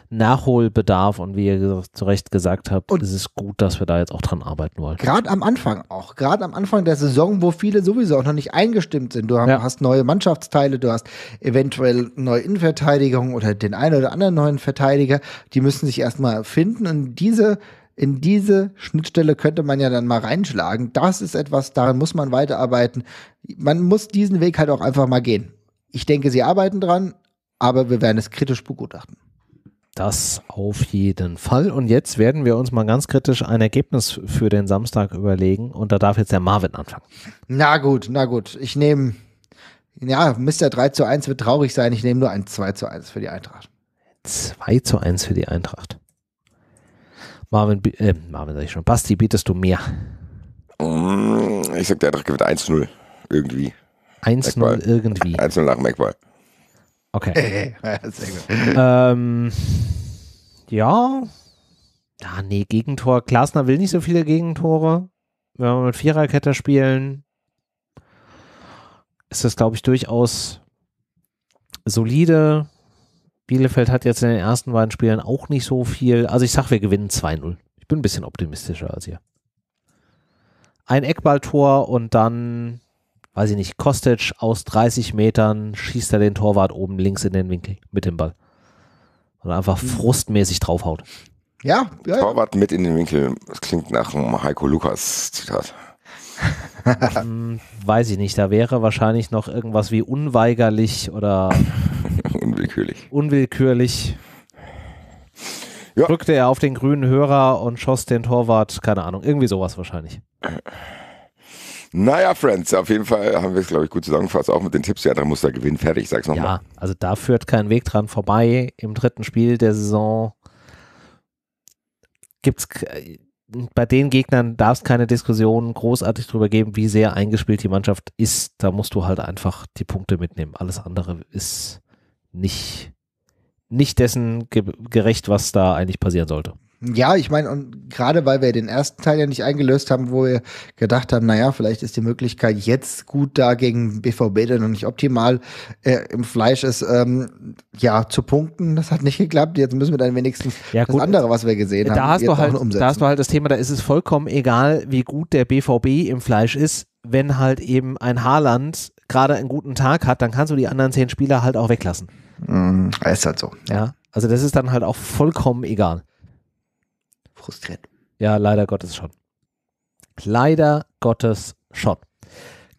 Nachholbedarf und wie ihr zu Recht gesagt habt, und es ist gut, dass wir da jetzt auch dran arbeiten wollen. Gerade am Anfang auch, gerade am Anfang der Saison, wo viele sowieso auch noch nicht eingestimmt sind. Du ja. hast neue Mannschaftsteile, du hast eventuell neue Innenverteidigung oder den einen oder anderen neuen Verteidiger, die müssen sich erstmal finden und diese in diese Schnittstelle könnte man ja dann mal reinschlagen. Das ist etwas, daran muss man weiterarbeiten. Man muss diesen Weg halt auch einfach mal gehen. Ich denke, sie arbeiten dran aber wir werden es kritisch begutachten. Das auf jeden Fall. Und jetzt werden wir uns mal ganz kritisch ein Ergebnis für den Samstag überlegen. Und da darf jetzt der Marvin anfangen. Na gut, na gut. Ich nehme, ja, Mr. 3 zu 1 wird traurig sein. Ich nehme nur ein 2 zu 1 für die Eintracht. 2 zu 1 für die Eintracht. Marvin, äh, Marvin sag ich schon. Basti, bietest du mehr? Mm, ich sag, der Eintracht gewinnt 1 0. Irgendwie. 1-0 irgendwie. 1-0 nach dem Okay. Sehr gut. Ähm, ja. Ah, nee, Gegentor. Glasner will nicht so viele Gegentore. Wenn wir mit Viererkette spielen, ist das, glaube ich, durchaus solide. Bielefeld hat jetzt in den ersten beiden Spielen auch nicht so viel. Also ich sage, wir gewinnen 2-0. Ich bin ein bisschen optimistischer als ihr. Ein Eckballtor und dann weiß ich nicht, Kostic aus 30 Metern schießt er den Torwart oben links in den Winkel mit dem Ball. Oder einfach mhm. frustmäßig draufhaut. Ja, ja, Torwart mit in den Winkel. Das klingt nach einem Heiko Lukas Zitat. hm, weiß ich nicht. Da wäre wahrscheinlich noch irgendwas wie unweigerlich oder unwillkürlich. Unwillkürlich. Ja. Drückte er auf den grünen Hörer und schoss den Torwart, keine Ahnung, irgendwie sowas wahrscheinlich. Naja, Friends, auf jeden Fall haben wir es, glaube ich, gut zusammengefasst. Auch mit den Tipps, ja, andere muss da gewinnen. Fertig, sag's nochmal. Ja, also da führt kein Weg dran vorbei. Im dritten Spiel der Saison gibt's bei den Gegnern darf es keine Diskussion großartig drüber geben, wie sehr eingespielt die Mannschaft ist. Da musst du halt einfach die Punkte mitnehmen. Alles andere ist nicht, nicht dessen gerecht, was da eigentlich passieren sollte. Ja, ich meine, und gerade weil wir den ersten Teil ja nicht eingelöst haben, wo wir gedacht haben, naja, vielleicht ist die Möglichkeit jetzt gut da gegen BVB dann noch nicht optimal äh, im Fleisch ist, ähm, ja, zu punkten. Das hat nicht geklappt. Jetzt müssen wir dann wenigstens ja, gut, das andere, was wir gesehen da haben, hast du halt, umsetzen. Da hast du halt das Thema, da ist es vollkommen egal, wie gut der BVB im Fleisch ist, wenn halt eben ein Haarland gerade einen guten Tag hat, dann kannst du die anderen zehn Spieler halt auch weglassen. Mm, ist halt so. ja. Also das ist dann halt auch vollkommen egal frustriert. Ja, leider Gottes schon. Leider Gottes schon.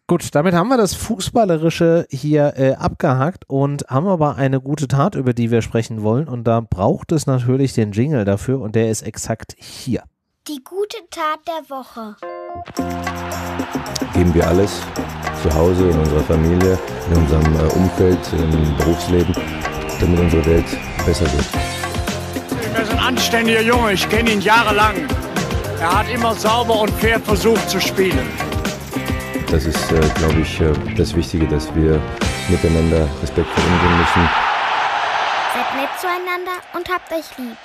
Gut, damit haben wir das Fußballerische hier äh, abgehakt und haben aber eine gute Tat, über die wir sprechen wollen. Und da braucht es natürlich den Jingle dafür und der ist exakt hier. Die gute Tat der Woche. Geben wir alles zu Hause, in unserer Familie, in unserem äh, Umfeld, im Berufsleben, damit unsere Welt besser wird. Er ist ein anständiger Junge, ich kenne ihn jahrelang. Er hat immer sauber und fair versucht zu spielen. Das ist, äh, glaube ich, äh, das Wichtige, dass wir miteinander respektvoll umgehen müssen. Seid nett zueinander und habt euch lieb.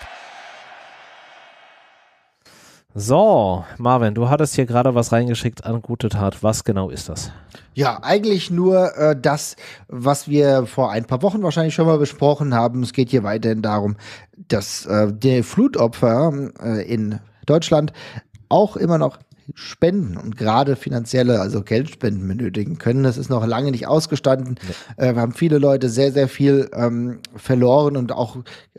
So, Marvin, du hattest hier gerade was reingeschickt an gute Tat. Was genau ist das? Ja, eigentlich nur äh, das, was wir vor ein paar Wochen wahrscheinlich schon mal besprochen haben. Es geht hier weiterhin darum, dass äh, die Flutopfer äh, in Deutschland auch immer noch spenden und gerade finanzielle, also Geldspenden benötigen können. Das ist noch lange nicht ausgestanden. Ja. Äh, wir haben viele Leute sehr, sehr viel ähm, verloren und auch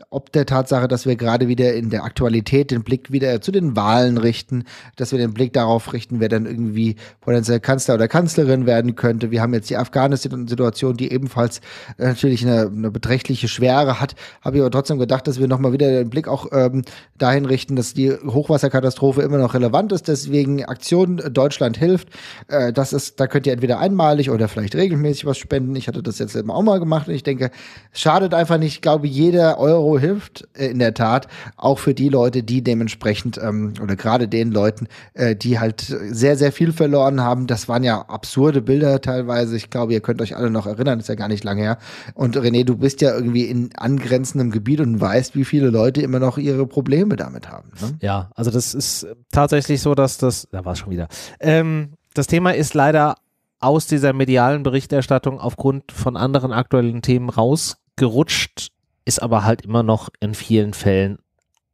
ob der Tatsache, dass wir gerade wieder in der Aktualität den Blick wieder zu den Wahlen richten, dass wir den Blick darauf richten, wer dann irgendwie potenziell Kanzler oder Kanzlerin werden könnte. Wir haben jetzt die Afghanistan-Situation, die ebenfalls äh, natürlich eine, eine beträchtliche Schwere hat. Habe ich aber trotzdem gedacht, dass wir nochmal wieder den Blick auch ähm, dahin richten, dass die Hochwasserkatastrophe immer noch relevant ist. Deswegen sagen, Aktion äh, Deutschland hilft. Äh, das ist, da könnt ihr entweder einmalig oder vielleicht regelmäßig was spenden. Ich hatte das jetzt eben auch mal gemacht und ich denke, es schadet einfach nicht. Ich glaube, jeder Euro hilft äh, in der Tat, auch für die Leute, die dementsprechend ähm, oder gerade den Leuten, äh, die halt sehr, sehr viel verloren haben. Das waren ja absurde Bilder teilweise. Ich glaube, ihr könnt euch alle noch erinnern, ist ja gar nicht lange her. Und René, du bist ja irgendwie in angrenzendem Gebiet und weißt, wie viele Leute immer noch ihre Probleme damit haben. Ne? Ja, also das ist tatsächlich so, dass das da war es schon wieder. Ähm, das Thema ist leider aus dieser medialen Berichterstattung aufgrund von anderen aktuellen Themen rausgerutscht, ist aber halt immer noch in vielen Fällen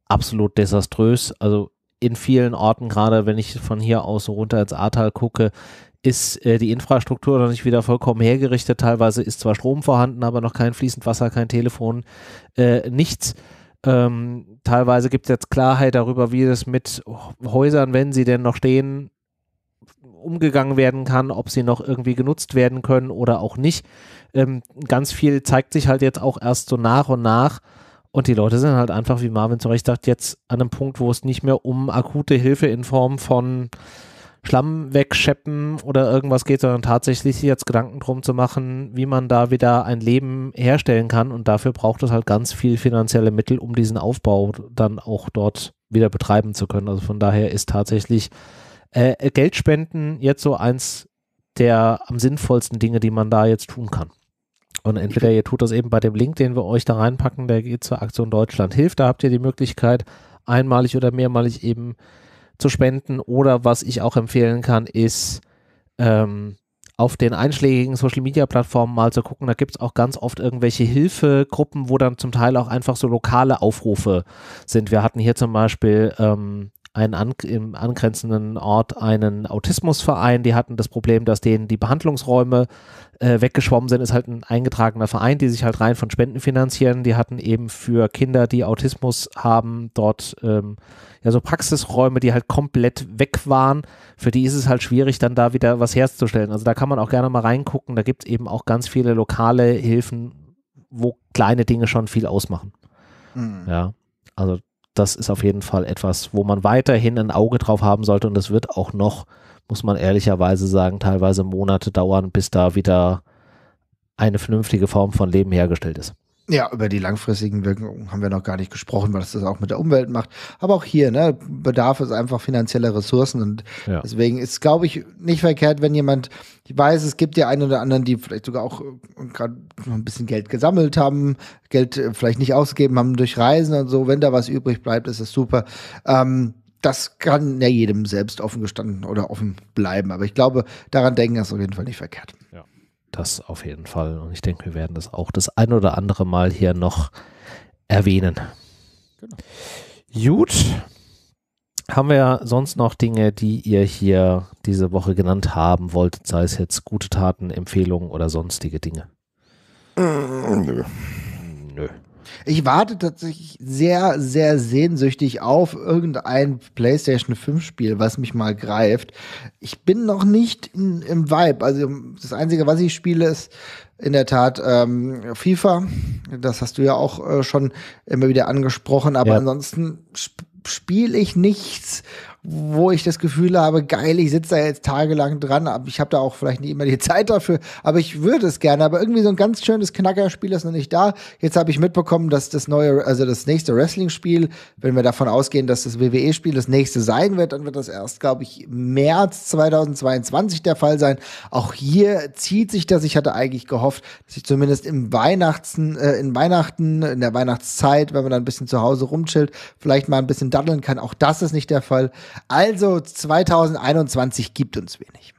absolut desaströs. Also in vielen Orten, gerade wenn ich von hier aus so runter ins Ahrtal gucke, ist äh, die Infrastruktur noch nicht wieder vollkommen hergerichtet. Teilweise ist zwar Strom vorhanden, aber noch kein fließend Wasser, kein Telefon, äh, nichts. Ähm, teilweise gibt es jetzt Klarheit darüber, wie es mit Häusern, wenn sie denn noch stehen, umgegangen werden kann, ob sie noch irgendwie genutzt werden können oder auch nicht. Ähm, ganz viel zeigt sich halt jetzt auch erst so nach und nach. Und die Leute sind halt einfach, wie Marvin zu Recht sagt, jetzt an einem Punkt, wo es nicht mehr um akute Hilfe in Form von Schlamm wegscheppen oder irgendwas geht, sondern tatsächlich sich jetzt Gedanken drum zu machen, wie man da wieder ein Leben herstellen kann. Und dafür braucht es halt ganz viel finanzielle Mittel, um diesen Aufbau dann auch dort wieder betreiben zu können. Also von daher ist tatsächlich äh, Geldspenden jetzt so eins der am sinnvollsten Dinge, die man da jetzt tun kann. Und entweder ihr tut das eben bei dem Link, den wir euch da reinpacken, der geht zur Aktion Deutschland hilft. Da habt ihr die Möglichkeit, einmalig oder mehrmalig eben zu spenden oder was ich auch empfehlen kann, ist ähm, auf den einschlägigen Social Media Plattformen mal zu gucken. Da gibt es auch ganz oft irgendwelche Hilfegruppen, wo dann zum Teil auch einfach so lokale Aufrufe sind. Wir hatten hier zum Beispiel ähm, einen an, im angrenzenden Ort einen Autismusverein. Die hatten das Problem, dass denen die Behandlungsräume äh, weggeschwommen sind. Ist halt ein eingetragener Verein, die sich halt rein von Spenden finanzieren. Die hatten eben für Kinder, die Autismus haben, dort ähm, ja so Praxisräume, die halt komplett weg waren. Für die ist es halt schwierig, dann da wieder was herzustellen. Also da kann man auch gerne mal reingucken. Da gibt es eben auch ganz viele lokale Hilfen, wo kleine Dinge schon viel ausmachen. Mhm. Ja. Also das ist auf jeden Fall etwas, wo man weiterhin ein Auge drauf haben sollte und es wird auch noch, muss man ehrlicherweise sagen, teilweise Monate dauern, bis da wieder eine vernünftige Form von Leben hergestellt ist. Ja, über die langfristigen Wirkungen haben wir noch gar nicht gesprochen, was das auch mit der Umwelt macht. Aber auch hier, ne, bedarf es einfach finanzieller Ressourcen und ja. deswegen ist, glaube ich, nicht verkehrt, wenn jemand, ich weiß, es gibt ja einen oder anderen, die vielleicht sogar auch äh, gerade ein bisschen Geld gesammelt haben, Geld äh, vielleicht nicht ausgegeben haben durch Reisen und so. Wenn da was übrig bleibt, ist das super. Ähm, das kann ja jedem selbst offen gestanden oder offen bleiben. Aber ich glaube, daran denken ist auf jeden Fall nicht verkehrt. Ja. Das auf jeden Fall. Und ich denke, wir werden das auch das ein oder andere Mal hier noch erwähnen. Genau. Gut. Haben wir sonst noch Dinge, die ihr hier diese Woche genannt haben wolltet, sei es jetzt gute Taten, Empfehlungen oder sonstige Dinge? Äh, nö. Nö. Ich warte tatsächlich sehr, sehr sehnsüchtig auf irgendein PlayStation 5-Spiel, was mich mal greift. Ich bin noch nicht in, im Vibe. Also das Einzige, was ich spiele, ist in der Tat ähm, FIFA. Das hast du ja auch äh, schon immer wieder angesprochen. Aber ja. ansonsten spiele ich nichts, wo ich das Gefühl habe, geil, ich sitze da jetzt tagelang dran, ich habe da auch vielleicht nicht immer die Zeit dafür, aber ich würde es gerne. Aber irgendwie so ein ganz schönes Knackerspiel ist noch nicht da. Jetzt habe ich mitbekommen, dass das neue, also das nächste Wrestling-Spiel, wenn wir davon ausgehen, dass das WWE-Spiel das nächste sein wird, dann wird das erst, glaube ich, März 2022 der Fall sein. Auch hier zieht sich das. Ich hatte eigentlich gehofft, dass ich zumindest im Weihnachten, äh, in Weihnachten, in der Weihnachtszeit, wenn man dann ein bisschen zu Hause rumchillt, vielleicht mal ein bisschen daddeln kann. Auch das ist nicht der Fall. Also 2021 gibt uns wenig.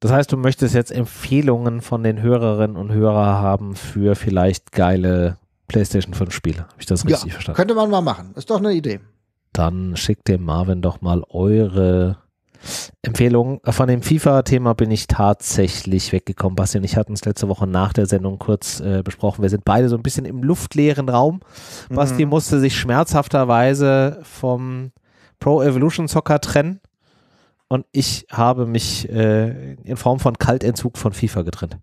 Das heißt, du möchtest jetzt Empfehlungen von den Hörerinnen und Hörern haben für vielleicht geile PlayStation 5 Spiele. Habe ich das richtig ja, verstanden? Könnte man mal machen. Ist doch eine Idee. Dann schickt dem Marvin doch mal eure Empfehlung. Von dem FIFA-Thema bin ich tatsächlich weggekommen. Basti und ich hatten es letzte Woche nach der Sendung kurz äh, besprochen. Wir sind beide so ein bisschen im luftleeren Raum. Mhm. Basti musste sich schmerzhafterweise vom Pro Evolution Soccer trennen. Und ich habe mich äh, in Form von Kaltentzug von FIFA getrennt.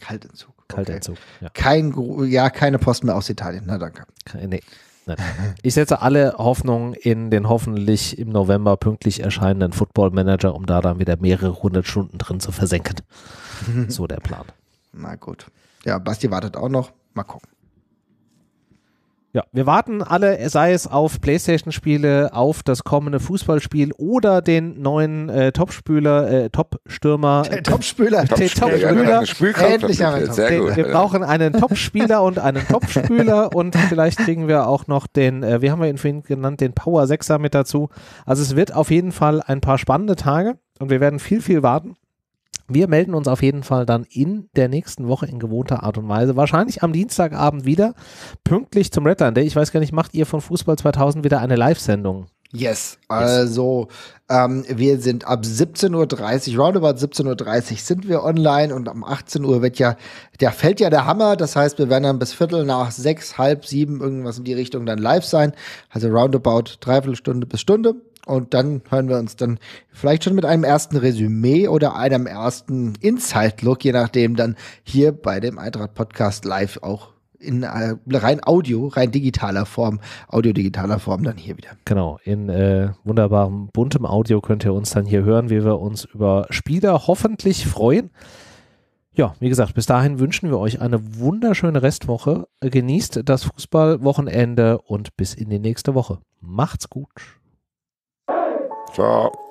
Kaltentzug. Okay. Ja. Kein, ja, keine Post mehr aus Italien. Na danke. Nee. Nein. Ich setze alle Hoffnungen in den hoffentlich im November pünktlich erscheinenden Football Manager, um da dann wieder mehrere hundert Stunden drin zu versenken. So der Plan. Na gut. Ja, Basti wartet auch noch. Mal gucken. Ja, wir warten alle, sei es auf PlayStation-Spiele, auf das kommende Fußballspiel oder den neuen äh, Topspüler, äh, Topstürmer. Äh, Topspüler. Topspüler. Genau. Endlich wir brauchen einen Topspieler und einen Topspüler und vielleicht kriegen wir auch noch den, äh, wie haben wir ihn vorhin genannt, den Power 6er mit dazu. Also es wird auf jeden Fall ein paar spannende Tage und wir werden viel, viel warten. Wir melden uns auf jeden Fall dann in der nächsten Woche in gewohnter Art und Weise. Wahrscheinlich am Dienstagabend wieder, pünktlich zum Redline Day. Ich weiß gar nicht, macht ihr von Fußball 2000 wieder eine Live-Sendung? Yes, also ähm, wir sind ab 17.30 Uhr, roundabout 17.30 Uhr sind wir online und um 18 Uhr wird ja, der fällt ja der Hammer. Das heißt, wir werden dann bis Viertel nach sechs, halb sieben, irgendwas in die Richtung dann live sein. Also roundabout dreiviertel Stunde bis Stunde und dann hören wir uns dann vielleicht schon mit einem ersten Resümee oder einem ersten Inside-Look, je nachdem, dann hier bei dem Eintracht-Podcast live auch in äh, rein Audio, rein digitaler Form, audio-digitaler Form dann hier wieder. Genau, in äh, wunderbarem, buntem Audio könnt ihr uns dann hier hören, wie wir uns über Spieler hoffentlich freuen. Ja, wie gesagt, bis dahin wünschen wir euch eine wunderschöne Restwoche. Genießt das Fußballwochenende und bis in die nächste Woche. Macht's gut. Ciao.